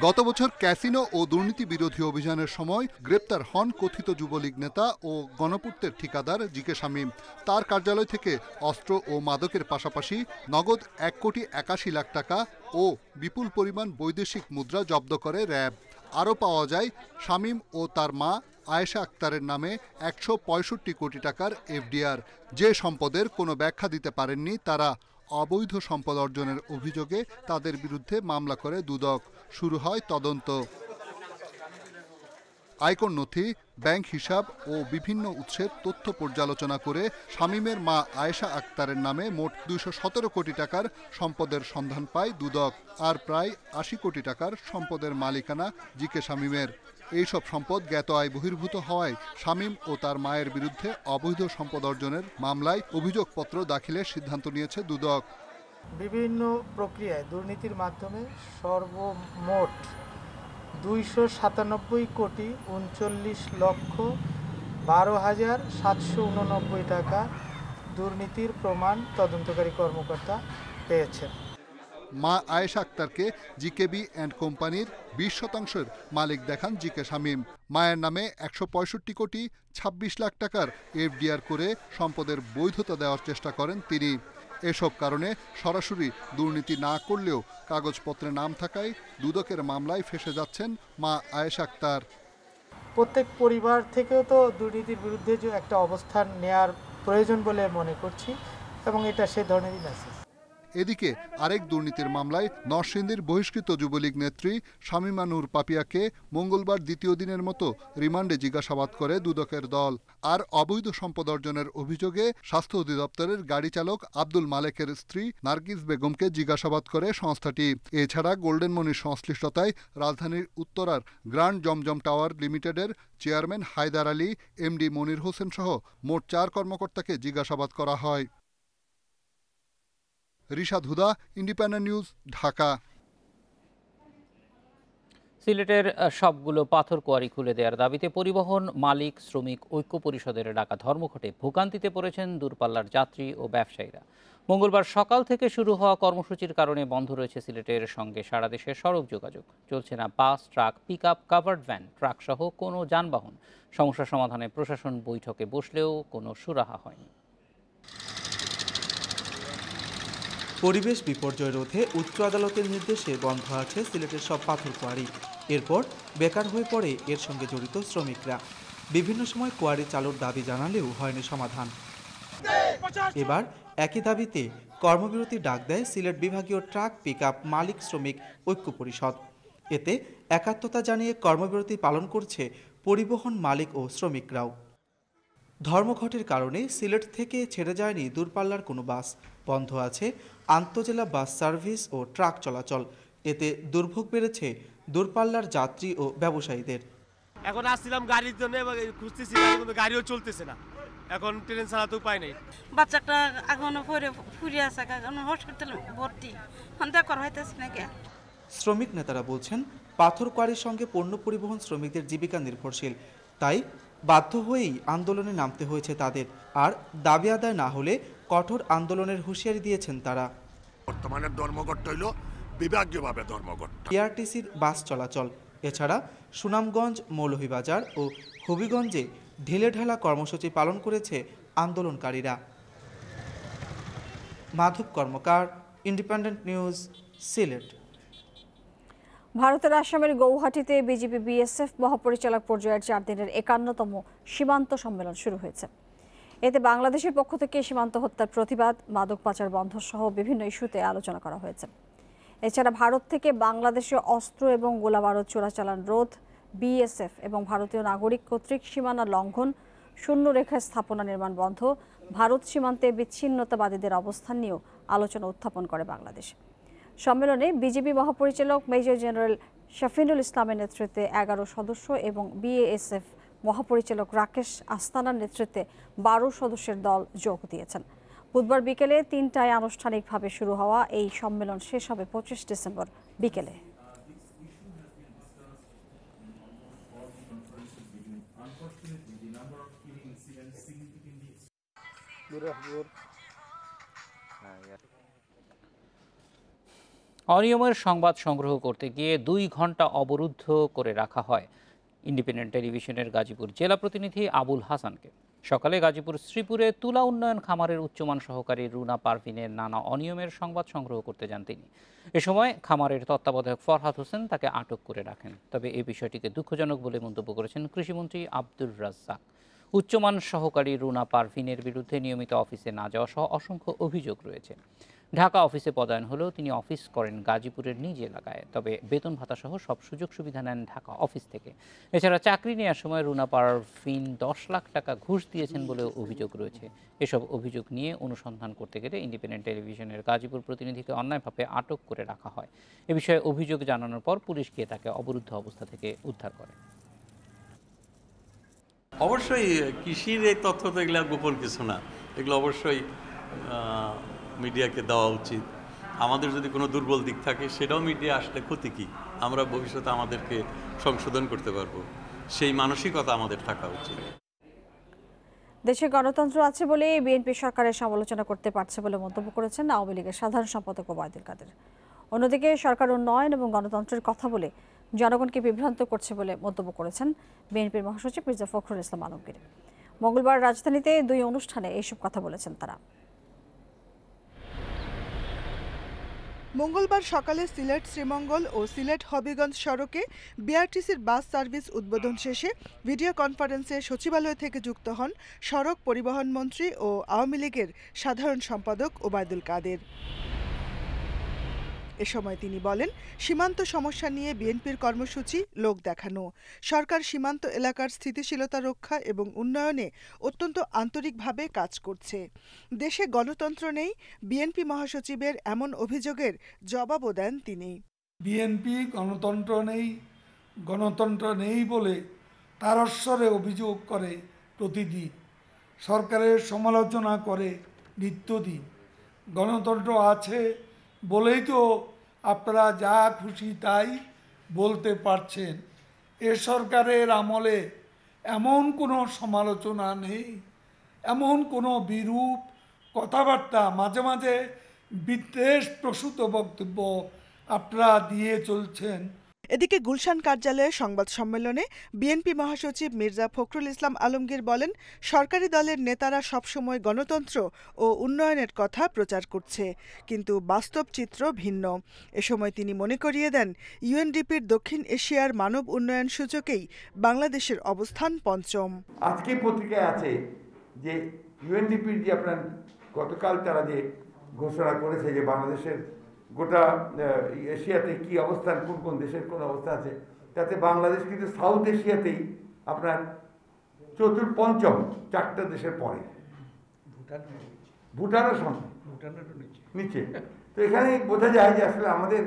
গত বছর ক্যাসিনো ও দুর্নীতি বিরোধী অভিযানের সময় গ্রেপ্তার হন কথিত যুবলীগ নেতা ও গণপূর্তের ঠিকাদার জিকে শামীম তার কার্যালয় থেকে অস্ত্র ও মাদকের পাশাপাশি নগদ এক কোটি একাশি লাখ টাকা ও বিপুল পরিমাণ বৈদেশিক মুদ্রা জব্দ করে র্যাব আরও পাওয়া যায় শামীম ও তার মা আয়েশা আক্তারের নামে একশো কোটি টাকার এফডিআর যে সম্পদের কোনো ব্যাখ্যা দিতে পারেননি তারা অবৈধ সম্পদ অর্জনের অভিযোগে তাদের বিরুদ্ধে মামলা করে দুদক শুরু হয় তদন্ত আয়কর নথি ব্যাংক হিসাব ও বিভিন্ন উৎসের তথ্য পর্যালোচনা করে শামীমের মা আয়েশা আক্তারের নামে মোট দুইশো কোটি টাকার সম্পদের সন্ধান পায় দুদক আর প্রায় আশি কোটি টাকার সম্পদের মালিকানা জিকে শামীমের এইসব সম্পদ জ্ঞাত আয় বহির্ভূত হওয়ায় শামীম ও তার মায়ের বিরুদ্ধে অবৈধ সম্পদ অর্জনের মামলায় অভিযোগপত্র দাখিলের সিদ্ধান্ত নিয়েছে দুদক বিভিন্ন প্রক্রিয়ায় দুর্নীতির মাধ্যমে সর্বমোট দুইশো সাতানব্বই কোটি উনচল্লিশ লক্ষ বারো হাজার সাতশো উননব্বই টাকা দুর্নীতির প্রমাণ তদন্তকারী কর্মকর্তা পেয়েছেন মা আয়েশা আক্তারকে জিকেবি অ্যান্ড কোম্পানির বিশ শতাংশের মালিক দেখান জিকে শামীম মায়ের নামে একশো কোটি ২৬ লাখ টাকার এফডিআর করে সম্পদের বৈধতা দেওয়ার চেষ্টা করেন তিনি এসব কারণে সরাসরি দুর্নীতি না করলেও কাগজপত্রে নাম থাকায় দুদকের মামলায় ফেসে যাচ্ছেন মা আয়েশ আক্তার প্রত্যেক পরিবার থেকেও তো দুর্নীতির বিরুদ্ধে যে একটা অবস্থান নেয়ার প্রয়োজন বলে মনে করছি এবং এটা সে ধরনেরই মেসেজ এদিকে আরেক দুর্নীতির মামলায় নরসিংদীর বহিষ্কৃত যুবলীগ নেত্রী শামীমানুর পাপিয়াকে মঙ্গলবার দ্বিতীয় দিনের মতো রিমান্ডে জিজ্ঞাসাবাদ করে দুদকের দল আর অবৈধ সম্পদ অর্জনের অভিযোগে স্বাস্থ্য অধিদপ্তরের গাড়ি চালক আব্দুল মালেকের স্ত্রী নার্গিস বেগমকে জিজ্ঞাসাবাদ করে সংস্থাটি এছাড়া গোল্ডেন মনির সংশ্লিষ্টতায় রাজধানীর উত্তরার গ্র্যান্ড জমজম টাওয়ার লিমিটেডের চেয়ারম্যান হায়দার আলী এমডি মনির হোসেন সহ মোট চার কর্মকর্তাকে জিজ্ঞাসাবাদ করা হয় রিশাদ হুদা ইন্ডিপেন্ডেন্ট নিউজ ঢাকা সিলেটের সবগুলো পাথর কোয়ারি খুলে দেওয়ার দাবিতে পরিবহন মালিক শ্রমিক ঐক্য পরিষদের ডাকা ধর্মঘটে ভোগান্তিতে পড়েছেন দূরপাল্লার যাত্রী ও ব্যবসায়ীরা মঙ্গলবার সকাল থেকে শুরু হওয়া কর্মসূচির কারণে বন্ধ রয়েছে সিলেটের সঙ্গে সারা দেশের সড়ক যোগাযোগ চলছে না bus truck pick up covered van ট্রাকসহ কোনো যানবাহন সমস্যা সমাধানে প্রশাসন বৈঠকে বসলেও কোনো সুরাহা হয়নি পরিবেশ বিপর্যয় রোধে উচ্চ আদালতের নির্দেশে বন্ধ আছে সিলেটের সব পাথর কোয়ারি এরপর বেকার হয়ে পড়ে এর সঙ্গে জড়িত শ্রমিকরা বিভিন্ন সময় কোয়ারি চালুর দাবি জানালেও হয়নি সমাধান এবার একই দাবিতে কর্মবিরতি ডাক দেয় সিলেট বিভাগীয় ট্রাক পিক মালিক শ্রমিক ঐক্য পরিষদ এতে একাত্মতা জানিয়ে কর্মবিরতি পালন করছে পরিবহন মালিক ও শ্রমিকরাও ধর্মঘটের কারণে সিলেট থেকে ছেড়ে যায়নি দূরপাল্লার কোনো বাস বন্ধ আছে আন্তজেলা বাস সার্ভিস ও ট্রাক চলাচল এতে দুর্ভোগ বেড়েছে দূরপাল্লার যাত্রী ও ব্যবসায়ীদের এখন আসছিলাম গাড়ির জন্য খুঁজতেছিলাম কিন্তু গাড়িও চলতেছে না এখন ট্রেন ছাড়া তো উপায় নেই বাচ্চাটা এখনো ফুরে ফুরে আছে এখন হসপিটাল ভর্তি হন্তা করা হইতেছে নাকি শ্রমিক নেতারা বলছেন পাথর কোয়ারির সঙ্গে পণ্য পরিবহন শ্রমিকদের জীবিকা নির্ভরশীল তাই বাধ্য হয়েই আন্দোলনে নামতে হয়েছে তাদের আর দাবি আদায় না হলে কঠোর আন্দোলনের হুঁশিয়ারি দিয়েছেন তারা বর্তমানে ধর্মঘট হইল বিভাগীয়ভাবে ধর্মঘট টিআরটিসির বাস চলাচল এছাড়া সুনামগঞ্জ মৌলভীবাজার ও হবিগঞ্জে ঢিলেঢালা কর্মসূচি পালন করেছে আন্দোলনকারীরা মাধব কর্মকার ইন্ডিপেন্ডেন্ট নিউজ সিলেট ভারতের আসামের গৌহাটিতে বিজেপি বিএসএফ মহাপরিচালক পর্যায়ের চার দিনের একান্নতম সীমান্ত সম্মেলন শুরু হয়েছে এতে বাংলাদেশের পক্ষ থেকে সীমান্ত হত্যার প্রতিবাদ মাদক পাচার বন্ধ সহ বিভিন্ন ইস্যুতে আলোচনা করা হয়েছে এছাড়া ভারত থেকে বাংলাদেশে অস্ত্র এবং গোলাবারুদ চোরাচালান রোধ বিএসএফ এবং ভারতীয় নাগরিক কর্তৃক সীমানা লঙ্ঘন শূন্য রেখা স্থাপনা নির্মাণ বন্ধ ভারত সীমান্তে বিচ্ছিন্নতাবাদীদের অবস্থান নিয়েও আলোচনা উত্থাপন করে বাংলাদেশ সম্মেলনে বিজেপি মহাপরিচালক মেজর জেনারেল শফিনুল ইসলামের নেতৃত্বে এগারো সদস্য এবং বিএএসএফ মহাপরিচালক রাকেশ আস্তানার নেতৃত্বে বারো সদস্যের দল যোগ দিয়েছেন বুধবার বিকেলে তিনটায় আনুষ্ঠানিকভাবে শুরু হওয়া এই সম্মেলন শেষ হবে পঁচিশ ডিসেম্বর বিকেলে অনিয়মের সংবাদ সংগ্রহ করতে গিয়ে দুই ঘন্টা অবরুদ্ধ করে রাখা হয় ইন্ডিপেন্ডেন্ট টেলিভিশনের গাজীপুর জেলা প্রতিনিধি আবুল হাসানকে সকালে গাজীপুর শ্রীপুরে তুলা উন্নয়ন খামারের উচ্চমান সহকারী রুনা পারভিনের নানা অনিয়মের সংবাদ সংগ্রহ করতে যান তিনি এ সময় খামারের তত্ত্বাবধায়ক ফরহাদ হোসেন তাকে আটক করে রাখেন তবে এই বিষয়টিকে দুঃখজনক বলে মন্তব্য করেছেন কৃষিমন্ত্রী আব্দুর রাজ্জাক উচ্চমান সহকারী রুনা পারভিনের বিরুদ্ধে নিয়মিত অফিসে না যাওয়া সহ অসংখ্য অভিযোগ রয়েছে ঢাকা অফিসে পদায়ন হলেও তিনি অফিস করেন গাজীপুরের নিজ এলাকায় তবে বেতন ভাতাসহ সব সুযোগ সুবিধা নেন ঢাকা অফিস থেকে এছাড়া চাকরি নেওয়ার সময় রুনা ফিন দশ লাখ টাকা ঘুষ দিয়েছেন বলেও অভিযোগ রয়েছে এসব অভিযোগ নিয়ে অনুসন্ধান করতে গেলে ইন্ডিপেন্ডেন্ট টেলিভিশনের গাজীপুর প্রতিনিধিকে অন্যায়ভাবে আটক করে রাখা হয় এ বিষয়ে অভিযোগ জানানোর পর পুলিশ গিয়ে তাকে অবরুদ্ধ অবস্থা থেকে উদ্ধার করে অবশ্যই কৃষির এই তথ্য তো এগুলো গোপন কিছু না এগুলো অবশ্যই মিডিয়াকে দেওয়া উচিত আমাদের যদি কোনো দুর্বল দিক থাকে সেটাও মিডিয়া আসলে ক্ষতি কী আমরা ভবিষ্যতে আমাদেরকে সংশোধন করতে পারবো সেই মানসিকতা আমাদের থাকা উচিত দেশে গণতন্ত্র আছে বলে বিএনপি সরকারের সমালোচনা করতে পারছে বলে মন্তব্য করেছেন আওয়ামী লীগের সাধারণ সম্পাদক ওবায়দুল কাদের অন্যদিকে সরকার উন্নয়ন এবং গণতন্ত্রের কথা বলে জনগণকে বিভ্রান্ত করছে বলে মন্তব্য করেছেন বিএনপির মহাসচিব মির্জা ফখরুল ইসলাম আলমগীর মঙ্গলবার রাজধানীতে দুই অনুষ্ঠানে এইসব কথা বলেছেন তারা মঙ্গলবার সকালে সিলেট শ্রীমঙ্গল ও সিলেট হবিগঞ্জ সড়কে বিআরটিসির বাস সার্ভিস উদ্বোধন শেষে ভিডিও কনফারেন্সে সচিবালয় থেকে যুক্ত হন সড়ক পরিবহন মন্ত্রী ও আওয়ামী লীগের সাধারণ সম্পাদক ওবায়দুল কাদের এ সময় তিনি বলেন সীমান্ত সমস্যা নিয়ে বিএনপির কর্মসূচি লোক দেখানো সরকার সীমান্ত এলাকার স্থিতিশীলতা রক্ষা এবং উন্নয়নে অত্যন্ত আন্তরিকভাবে কাজ করছে দেশে গণতন্ত্র নেই বিএনপি মহাসচিবের এমন অভিযোগের জবাবও দেন তিনি বিএনপি গণতন্ত্র নেই গণতন্ত্র নেই বলে তারস্বরে অভিযোগ করে প্রতিদিন সরকারের সমালোচনা করে নিত্যদিন গণতন্ত্র আছে বলেই তো আপনারা যা খুশি তাই বলতে পারছেন এ সরকারের আমলে এমন কোনো সমালোচনা নেই এমন কোনো বিরূপ কথাবার্তা মাঝে মাঝে বিদ্বেষ প্রসূত বক্তব্য আপনারা দিয়ে চলছেন এদিকে গুলশান কার্যালয়ে সংবাদ সম্মেলনে বিএনপি মহাসচিব মির্জা ফখরুল ইসলাম আলমগীর বলেন সরকারি দলের নেতারা সবসময় গণতন্ত্র ও উন্নয়নের কথা প্রচার করছে কিন্তু বাস্তব চিত্র ভিন্ন এ সময় তিনি মনে করিয়ে দেন ইউএনডিপির দক্ষিণ এশিয়ার মানব উন্নয়ন সূচকেই বাংলাদেশের অবস্থান পঞ্চম আজকে পত্রিকায় আছে যে ইউএনডিপির যে আপনার গতকাল তারা যে ঘোষণা করেছে যে বাংলাদেশের গোটা এশিয়াতে কি অবস্থান কোন কোন দেশের কোন অবস্থা আছে তাতে বাংলাদেশ কিন্তু সাউথ এশিয়াতেই আপনার চতুর পঞ্চম চারটা দেশের পরে ভুটানের নিচে তো এখানে বোঝা যায় যে আসলে আমাদের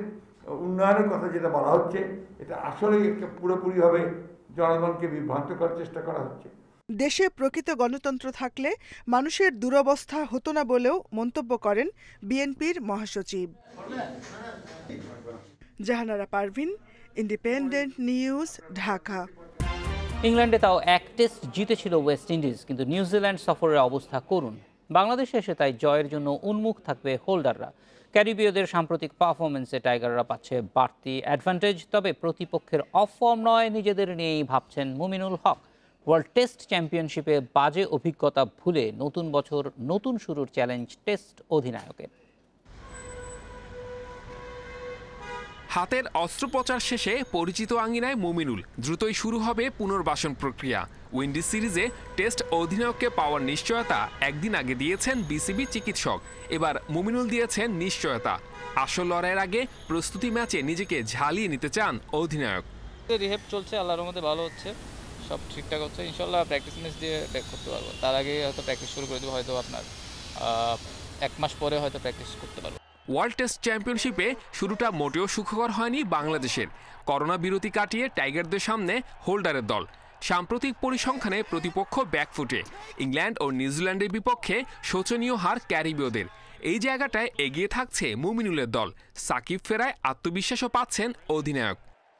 উন্নয়নের কথা যেটা বলা হচ্ছে এটা আসলেই একটা পুরোপুরিভাবে জনগণকে বিভ্রান্ত করার চেষ্টা করা হচ্ছে দেশে প্রকৃত গণতন্ত্র থাকলে মানুষের দুরবস্থা হতো না বলেও মন্তব্য করেন বিএনপির মহাসচিব জাহানারা পারভিন ইন্ডিপেন্ডেন্ট নিউজ ঢাকা ইংল্যান্ডে তাও এক টেস্ট জিতেছিল ওয়েস্ট ইন্ডিজ কিন্তু নিউজিল্যান্ড সফরের অবস্থা করুন বাংলাদেশে এসে তাই জয়ের জন্য উন্মুখ থাকবে হোল্ডাররা ক্যারিবীয়দের সাম্প্রতিক পারফরমেন্সে টাইগাররা পাচ্ছে বাড়তি অ্যাডভান্টেজ তবে প্রতিপক্ষের অফ ফর্ম নয় নিজেদের নিয়েই ভাবছেন মুমিনুল হক ওয়ার্ল্ড টেস্ট চ্যাম্পিয়নশিপে বাজে অভিজ্ঞতা ভুলে নতুন বছর নতুন শুরুর চ্যালেঞ্জ টেস্ট অধিনায়কের হাতের অস্ত্রোপচার শেষে পরিচিত আঙ্গিনায় মুমিনুল দ্রুতই শুরু হবে পুনর্বাসন প্রক্রিয়া উইন্ডিজ সিরিজে টেস্ট অধিনায়ককে পাওয়ার নিশ্চয়তা একদিন আগে দিয়েছেন বিসিবি চিকিৎসক এবার মুমিনুল দিয়েছেন নিশ্চয়তা আসল লড়াইয়ের আগে প্রস্তুতি ম্যাচে নিজেকে ঝালিয়ে নিতে চান অধিনায়ক রিহেব চলছে আল্লাহর মধ্যে ভালো হচ্ছে সব ঠিকঠাক হচ্ছে ইনশাল্লাহ প্র্যাকটিস ম্যাচ দিয়ে ব্যাক করতে পারবো তার আগে হয়তো প্র্যাকটিস শুরু করে দেবো হয়তো আপনার এক মাস পরে হয়তো প্র্যাকটিস করতে পারবো ওয়ার্ল্ড টেস্ট চ্যাম্পিয়নশিপে শুরুটা মোটেও সুখকর হয়নি বাংলাদেশের করোনা বিরতি কাটিয়ে টাইগারদের সামনে হোল্ডারের দল সাম্প্রতিক পরিসংখ্যানে প্রতিপক্ষ ব্যাকফুটে ইংল্যান্ড ও নিউজিল্যান্ডের বিপক্ষে শোচনীয় হার ক্যারিবীয়দের এই জায়গাটায় এগিয়ে থাকছে মুমিনুলের দল সাকিব ফেরায় আত্মবিশ্বাসও পাচ্ছেন অধিনায়ক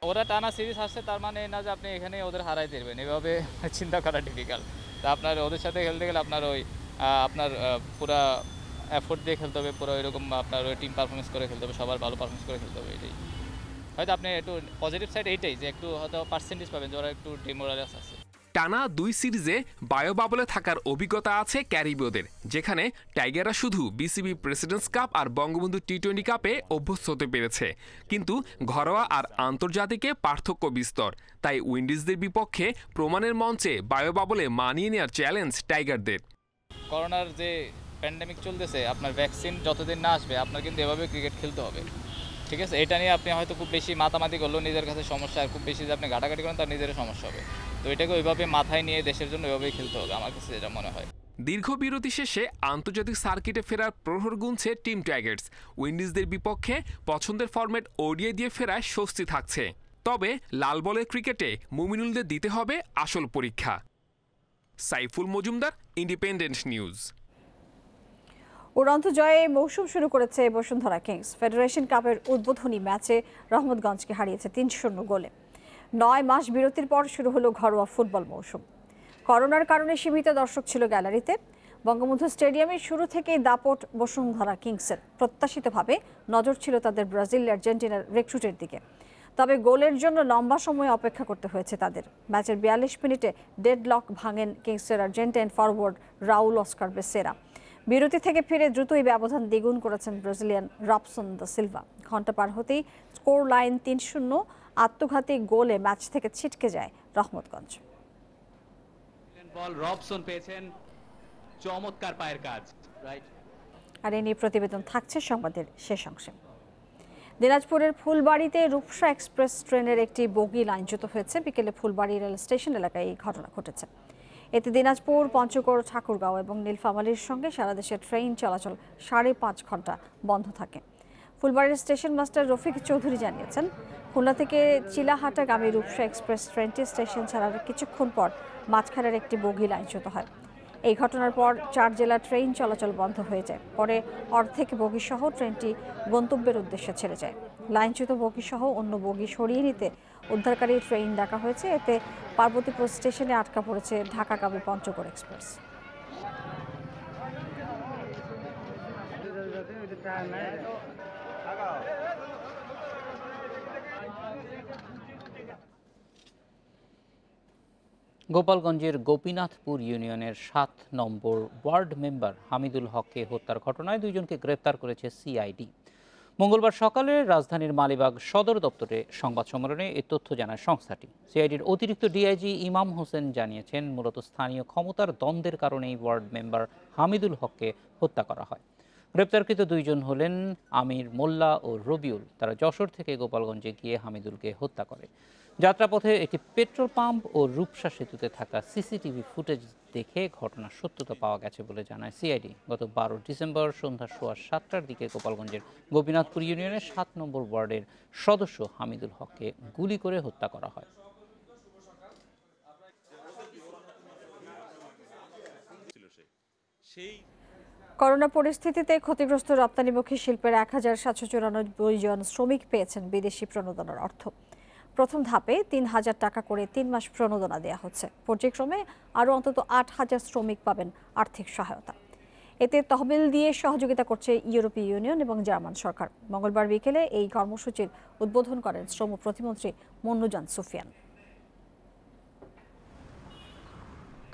ওরা টানা সিরিজ আসছে তার মানে না যে আপনি এখানে ওদের হারাই দেবেন এভাবে [LAUGHS] চিন্তা করা ডিফিকাল্ট তা আপনার ওদের সাথে খেলতে গেলে আপনার ওই আপনার পুরা এফোর্ট দিয়ে খেলতে হবে পুরো এরকম আপনার ওই টিম পারফরমেন্স করে খেলতে হবে সবার ভালো পারফরমেন্স করে খেলতে হবে এটাই হয়তো আপনি একটু পজিটিভ সাইড এইটাই যে একটু হয়তো পার্সেন্টেজ পাবেন যে ওরা একটু ডিমোরালাস আছে টানা দুই সিরিজে বায়োবাবলে থাকার অভিজ্ঞতা আছে ক্যারিবীয়দের যেখানে টাইগাররা শুধু বিসিবি প্রেসিডেন্টস কাপ আর বঙ্গবন্ধু টি টোয়েন্টি কাপে অভ্যস্ত হতে পেরেছে কিন্তু ঘরোয়া আর আন্তর্জাতিকে পার্থক্য বিস্তর তাই উইন্ডিজদের বিপক্ষে প্রমাণের মঞ্চে বায়োবাবলে মানিয়ে নেওয়ার চ্যালেঞ্জ টাইগারদের করোনার যে প্যান্ডেমিক চলতেছে আপনার ভ্যাকসিন যতদিন না আসবে আপনার কিন্তু এভাবে ক্রিকেট খেলতে হবে ঠিক আছে এটা নিয়ে আপনি হয়তো খুব বেশি মাতামাতি করলেও নিজের কাছে সমস্যা আর খুব বেশি যে আপনি ঘাটাঘাটি করেন তার নিজের সমস্যা হবে তো এটাকে ওইভাবে মাথায় নিয়ে দেশের জন্য ওইভাবেই খেলতে হবে আমার কাছে যেটা মনে হয় দীর্ঘ বিরতি শেষে আন্তর্জাতিক সার্কিটে ফেরার প্রহর গুনছে টিম টাইগার্স উইন্ডিজদের বিপক্ষে পছন্দের ফরম্যাট ওডিয়ে দিয়ে ফেরায় স্বস্তি থাকছে তবে লাল বলের ক্রিকেটে মুমিনুলদের দিতে হবে আসল পরীক্ষা সাইফুল মজুমদার ইন্ডিপেন্ডেন্ট নিউজ উড়ন্ত জয়ে মৌসুম শুরু করেছে বসুন্ধরা কিংস ফেডারেশন কাপের উদ্বোধনী ম্যাচে রহমতগঞ্জকে হারিয়েছে তিন শূন্য গোলে নয় মাস বিরতির পর শুরু হলো ঘরোয়া ফুটবল মৌসুম করোনার কারণে সীমিত দর্শক ছিল গ্যালারিতে বঙ্গবন্ধু স্টেডিয়ামে শুরু থেকেই দাপট বসুন্ধরা কিংসের প্রত্যাশিতভাবে নজর ছিল তাদের ব্রাজিল আর্জেন্টিনার রেক্রুটের দিকে তবে গোলের জন্য লম্বা সময় অপেক্ষা করতে হয়েছে তাদের ম্যাচের বিয়াল্লিশ মিনিটে ডেডলক ভাঙেন কিংসের Argentine forward Raul Oscar Becerra বিরতি থেকে ফিরে দ্রুতই ব্যবধান দ্বিগুণ করেছেন ব্রাজিলিয়ান রবসন দ্য সিলভা ঘন্টা পার হতেই স্কোর লাইন তিন শূন্য আত্মঘাতী গোলে ম্যাচ থেকে ছিটকে যায় রহমতগঞ্জ রবসন পেয়েছেন চমৎকার পায়ের কাজ আর এ নিয়ে প্রতিবেদন থাকছে সংবাদের শেষ অংশে দিনাজপুরের ফুলবাড়িতে রূপসা এক্সপ্রেস ট্রেনের একটি বগি লাইনচ্যুত হয়েছে বিকেলে ফুলবাড়ি রেল স্টেশন এলাকায় এই ঘটনা ঘটেছে এতে দিনাজপুর পঞ্চগড় ঠাকুরগাঁও এবং নীলফামালির সঙ্গে সারা দেশে ট্রেন চলাচল সাড়ে পাঁচ ঘন্টা বন্ধ থাকে ফুলবাড়ির স্টেশন মাস্টার রফিক চৌধুরী জানিয়েছেন খুলনা থেকে চিলাহাটাগামী রূপসা এক্সপ্রেস ট্রেনটি স্টেশন ছাড়ার কিছুক্ষণ পর মাঝখানের একটি বগি লাইনচ্যুত হয় এই ঘটনার পর চার জেলা ট্রেন চলাচল বন্ধ হয়ে যায় পরে অর্ধেক বগিসহ ট্রেনটি গন্তব্যের উদ্দেশ্যে ছেড়ে যায় লাইনচ্যুত বগিসহ অন্য বগি সরিয়ে নিতে উদ্ধারকারী ট্রেন ডাকা হয়েছে এতে পার্বতীপুর স্টেশনে আটকা পড়েছে ঢাকাগামী পঞ্চগড় এক্সপ্রেস গোপালগঞ্জের গোপীনাথপুর ইউনিয়নের সাত নম্বর ওয়ার্ড মেম্বার হামিদুল হককে হত্যার ঘটনায় দুইজনকে গ্রেপ্তার করেছে সিআইডি মঙ্গলবার সকালে রাজধানীর মালিবাগ সদর দপ্তরে সংবাদ সম্মেলনে এ তথ্য জানায় সংস্থাটি সিআইডির অতিরিক্ত ডিআইজি ইমাম হোসেন জানিয়েছেন মূলত স্থানীয় ক্ষমতার দ্বন্দ্বের কারণেই ওয়ার্ড মেম্বার হামিদুল হককে হত্যা করা হয় গ্রেপ্তারকৃত দুইজন হলেন আমির মোল্লা ও রবিউল তারা যশোর থেকে গোপালগঞ্জে গিয়ে হামিদুলকে হত্যা করে যাত্রাপথে একটি পেট্রোল পাম্প ও রূপসা সেতুতে থাকা সিসিটিভি ফুটেজ দেখে ঘটনার সত্যতা পাওয়া গেছে বলে জানায় সিআইডি গত বারো ডিসেম্বর সন্ধ্যা সোয়া সাতটার দিকে গোপালগঞ্জের গোপীনাথপুর ইউনিয়নের সাত নম্বর ওয়ার্ডের সদস্য হামিদুল হককে গুলি করে হত্যা করা হয় সেই করোনা পরিস্থিতিতে ক্ষতিগ্রস্ত রপ্তানিমুখী শিল্পের এক হাজার সাতশো চুরানব্বই জন শ্রমিক পেয়েছেন বিদেশি প্রণোদনার অর্থ প্রথম ধাপে তিন হাজার টাকা করে তিন মাস প্রণোদনা দেওয়া হচ্ছে পর্যায়ক্রমে আরও অন্তত আট হাজার শ্রমিক পাবেন আর্থিক সহায়তা এতে তহবিল দিয়ে সহযোগিতা করছে ইউরোপীয় ইউনিয়ন এবং জার্মান সরকার মঙ্গলবার বিকেলে এই কর্মসূচির উদ্বোধন করেন শ্রম প্রতিমন্ত্রী মন্নুজান সুফিয়ান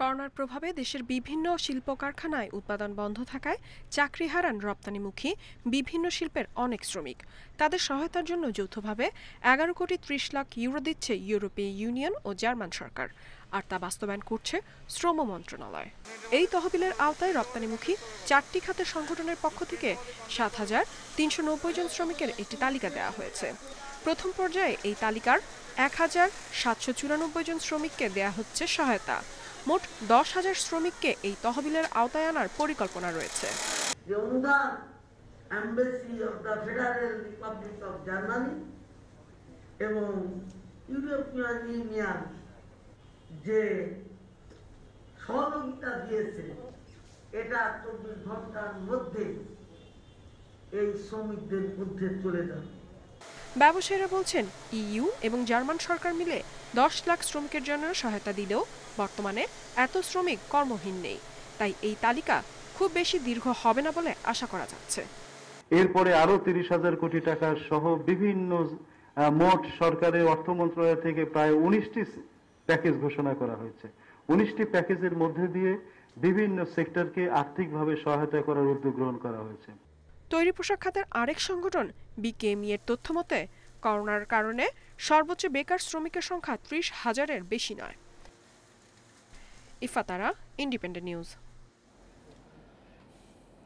করোনার প্রভাবে দেশের বিভিন্ন শিল্প কারখানায় উৎপাদন বন্ধ থাকায় চাকরি হারান রপ্তানিমুখী বিভিন্ন শিল্পের অনেক শ্রমিক তাদের সহায়তার জন্য যৌথভাবে এগারো কোটি ত্রিশ লাখ ইউরো দিচ্ছে ইউরোপীয় ইউনিয়ন ও জার্মান সরকার আর তা বাস্তবায়ন করছে শ্রম মন্ত্রণালয় এই তহবিলের আওতায় রপ্তানিমুখী চারটি খাতে সংগঠনের পক্ষ থেকে সাত হাজার তিনশো নব্বই জন শ্রমিকের একটি তালিকা দেওয়া হয়েছে প্রথম পর্যায়ে এই তালিকার এক হাজার সাতশো চুরানব্বই জন শ্রমিককে দেয়া হচ্ছে সহায়তা মোট দশ হাজার শ্রমিককে এই তহবিলের আওতায় আনার পরিকল্পনা রয়েছে এবং ইউরোপিয়ান ইউনিয়ন যে সহযোগিতা দিয়েছে এটা চব্বিশ ঘন্টার মধ্যে এই শ্রমিকদের মধ্যে চলে যাবে ব্যবসায়ীরা বলছেন ইইউ এবং জার্মান সরকার মিলে দশ লাখ শ্রমিকের জন্য সহায়তা দিলেও বর্তমানে এত শ্রমিক কর্মহীন নেই তাই এই তালিকা খুব বেশি দীর্ঘ হবে না বলে আশা করা যাচ্ছে এরপরে আরো তিরিশ হাজার কোটি টাকা সহ বিভিন্ন মোট সরকারের অর্থ মন্ত্রণালয় থেকে প্রায় উনিশটি প্যাকেজ ঘোষণা করা হয়েছে উনিশটি প্যাকেজের মধ্যে দিয়ে বিভিন্ন সেক্টরকে আর্থিকভাবে সহায়তা করার উদ্যোগ গ্রহণ করা হয়েছে তৈরি পোশাক খাতের আরেক সংগঠন বিকেএমই এর তথ্য মতে করোনার কারণে সর্বোচ্চ বেকার শ্রমিকের সংখ্যা ত্রিশ হাজারের বেশি নয় ইফাতারা ইন্ডিপেন্ডেন্ট নিউজ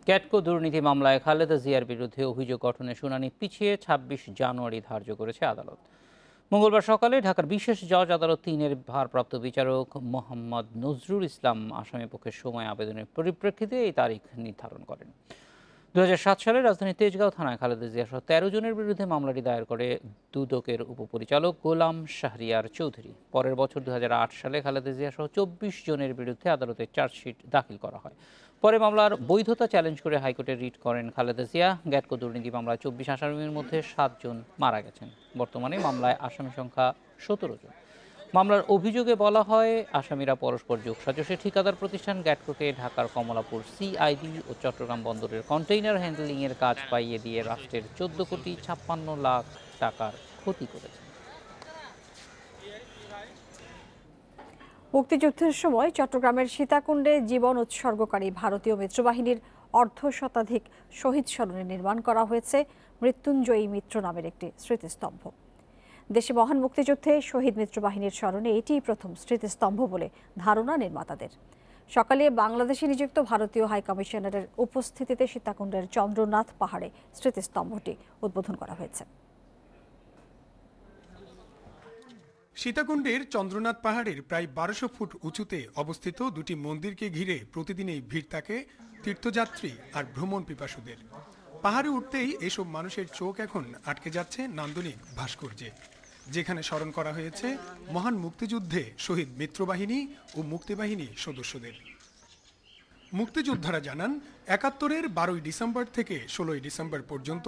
ক্যাটকো দুর্নীতি মামলায় খালেদা জিয়ার বিরুদ্ধে অভিযোগ গঠনের শুনানি পিছিয়ে ২৬ জানুয়ারি ধার্য করেছে আদালত মঙ্গলবার সকালে ঢাকার বিশেষ জজ আদালত তিনের ভারপ্রাপ্ত বিচারক মোহাম্মদ নজরুল ইসলাম আসামি পক্ষের সময় আবেদনের পরিপ্রেক্ষিতে এই তারিখ নির্ধারণ করেন দু সালে রাজধানী তেজগাঁও থানায় খালেদা জিয়াসহ তেরো জনের বিরুদ্ধে মামলাটি দায়ের করে দুদকের উপপরিচালক গোলাম শাহরিয়ার চৌধুরী পরের বছর দু সালে খালেদা জিয়াসহ চব্বিশ জনের বিরুদ্ধে আদালতে চার্জশিট দাখিল করা হয় পরে মামলার বৈধতা চ্যালেঞ্জ করে হাইকোর্টে রিট করেন খালেদা জিয়া গ্যাটকো দুর্নীতি মামলায় চব্বিশ আসামির মধ্যে সাতজন মারা গেছেন বর্তমানে মামলায় আসামি সংখ্যা সতেরো জন মামলার অভিযোগে বলা হয় আসামিরা পরস্পর সাজসে ঠিকাদার প্রতিষ্ঠান গ্যাটকোকে ঢাকার কমলাপুর সিআইডি ও চট্টগ্রাম বন্দরের কন্টেইনার হ্যান্ডলিংয়ের কাজ পাইয়ে দিয়ে রাষ্ট্রের চোদ্দ কোটি ছাপ্পান্ন লাখ টাকার ক্ষতি করেছে মুক্তিযুদ্ধের সময় চট্টগ্রামের সীতাকুণ্ডে জীবন উৎসর্গকারী ভারতীয় মিত্রবাহিনীর অর্ধ শতাধিক শহীদ স্মরণে নির্মাণ করা হয়েছে মৃত্যুঞ্জয়ী মিত্র নামের একটি স্মৃতিস্তম্ভ দেশে মহান মুক্তিযুদ্ধে শহীদ মিত্র বাহিনীর স্মরণে এটি প্রথম স্মৃতিস্তম্ভ বলে ধারণা নির্মাতাদের সকালে বাংলাদেশে নিযুক্ত ভারতীয় হাই কমিশনারের উপস্থিতিতে সীতাকুণ্ডের চন্দ্রনাথ পাহাড়ে স্মৃতিস্তম্ভটি উদ্বোধন করা হয়েছে সীতাকুণ্ডের চন্দ্রনাথ পাহাড়ের প্রায় বারোশো ফুট উঁচুতে অবস্থিত দুটি মন্দিরকে ঘিরে প্রতিদিন এই ভিড় থাকে তীর্থযাত্রী আর ভ্রমণ পিপাসুদের পাহাড়ে উঠতেই এসব মানুষের চোখ এখন আটকে যাচ্ছে নান্দনিক ভাস্কর্যে যেখানে স্মরণ করা হয়েছে মহান মুক্তিযুদ্ধে শহীদ মিত্রবাহিনী ও মুক্তিবাহিনী সদস্যদের মুক্তিযোদ্ধারা জানান একাত্তরের বারোই ডিসেম্বর থেকে ষোলোই ডিসেম্বর পর্যন্ত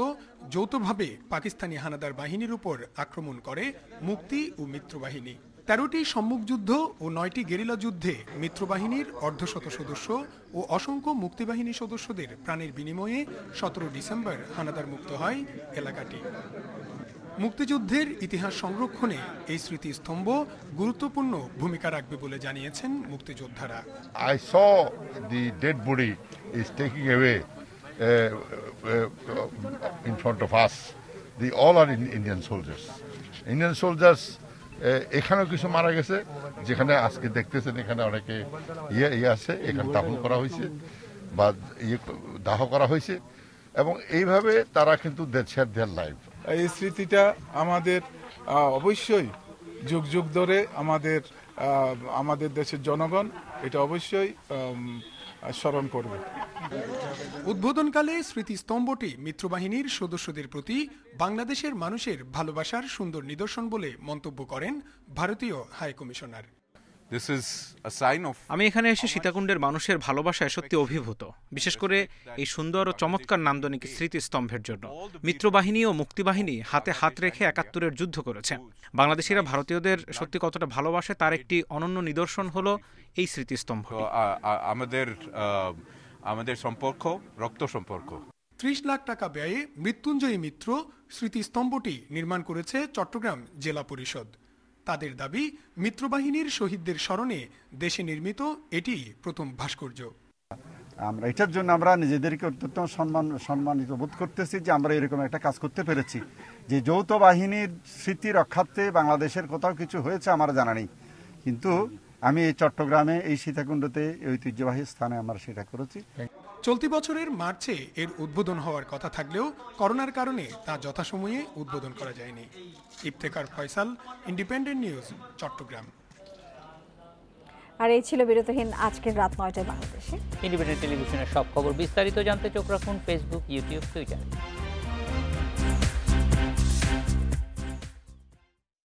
যৌথভাবে পাকিস্তানি হানাদার বাহিনীর উপর আক্রমণ করে মুক্তি ও মিত্রবাহিনী তেরোটি সম্মুখযুদ্ধ ও নয়টি গেরিলা যুদ্ধে মিত্রবাহিনীর অর্ধশত সদস্য ও অসংখ্য মুক্তিবাহিনী সদস্যদের প্রাণের বিনিময়ে সতেরো ডিসেম্বর হানাদার মুক্ত হয় এলাকাটি মুক্তিযুদ্ধের ইতিহাস সংরক্ষণে এই স্মৃতিস্তম্ভ গুরুত্বপূর্ণ ভূমিকা রাখবে বলে জানিয়েছেন মুক্তিযোদ্ধারা I saw the dead body is taking away in front of us the all are Indian soldiers Indian soldiers এখানেও কিছু মারা গেছে যেখানে আজকে দেখতেছেন এখানে অনেকে ইয়ে ইয়ে আছে এখানে দাহন করা হয়েছে বা ইয়ে দাহ করা হয়েছে এবং এইভাবে তারা কিন্তু দেড় দেয়ার লাইফ এই স্মৃতিটা আমাদের অবশ্যই যুগ যুগ ধরে আমাদের আমাদের দেশের জনগণ এটা অবশ্যই স্মরণ করবে উদ্বোধনকালে স্মৃতিস্তম্ভটি মিত্রবাহিনীর সদস্যদের প্রতি বাংলাদেশের মানুষের ভালোবাসার সুন্দর নিদর্শন বলে মন্তব্য করেন ভারতীয় হাই আমি এখানে এসে সীতাকুণ্ডের মানুষের ভালোবাসায় সত্যি অভিভূত বিশেষ করে এই সুন্দর ও চমৎকার নামদনিক স্মৃতিস্তম্ভের জন্য মিত্রবাহিনী ও মুক্তিবাহিনী হাতে হাত রেখে একাত্তরের যুদ্ধ করেছে বাংলাদেশিরা ভারতীয়দের সত্যি কতটা ভালোবাসে তার একটি অনন্য নিদর্শন হল এই স্মৃতিস্তম্ভ আমাদের আমাদের সম্পর্ক রক্ত সম্পর্ক ত্রিশ লাখ টাকা ব্যয়ে মৃত্যুঞ্জয়ী মিত্র স্মৃতিস্তম্ভটি নির্মাণ করেছে চট্টগ্রাম জেলা পরিষদ তাদের দাবি মিত্রবাহিনীর শহীদদের স্মরণে দেশে নির্মিত এটি প্রথম ভাস্কর্য আমরা এটার জন্য আমরা নিজেদেরকে অত্যন্ত সম্মান সম্মানিত বোধ করতেছি যে আমরা এরকম একটা কাজ করতে পেরেছি যে যৌথ বাহিনীর স্মৃতি রক্ষার্থে বাংলাদেশের কোথাও কিছু হয়েছে আমার জানা নেই কিন্তু আমি এই চট্টগ্রামে এই সীতাকুণ্ডতে ঐতিহ্যবাহী স্থানে আমরা সেটা করেছি চলতি বছরের মার্চে এর উদ্বোধন হওয়ার কথা থাকলেও করোনার কারণে তা যথাসময়ে উদ্বোধন করা যায়নি ইফতেকার ফয়সাল ইন্ডিপেন্ডেন্ট নিউজ চট্টগ্রাম আর এই ছিল বিরতহীন আজকের রাত নয়টায় বাংলাদেশে ইন্ডিপেন্ডেন্ট টেলিভিশনের সব খবর বিস্তারিত জানতে চোখ রাখুন ফেসবুক ইউটিউব টুইটার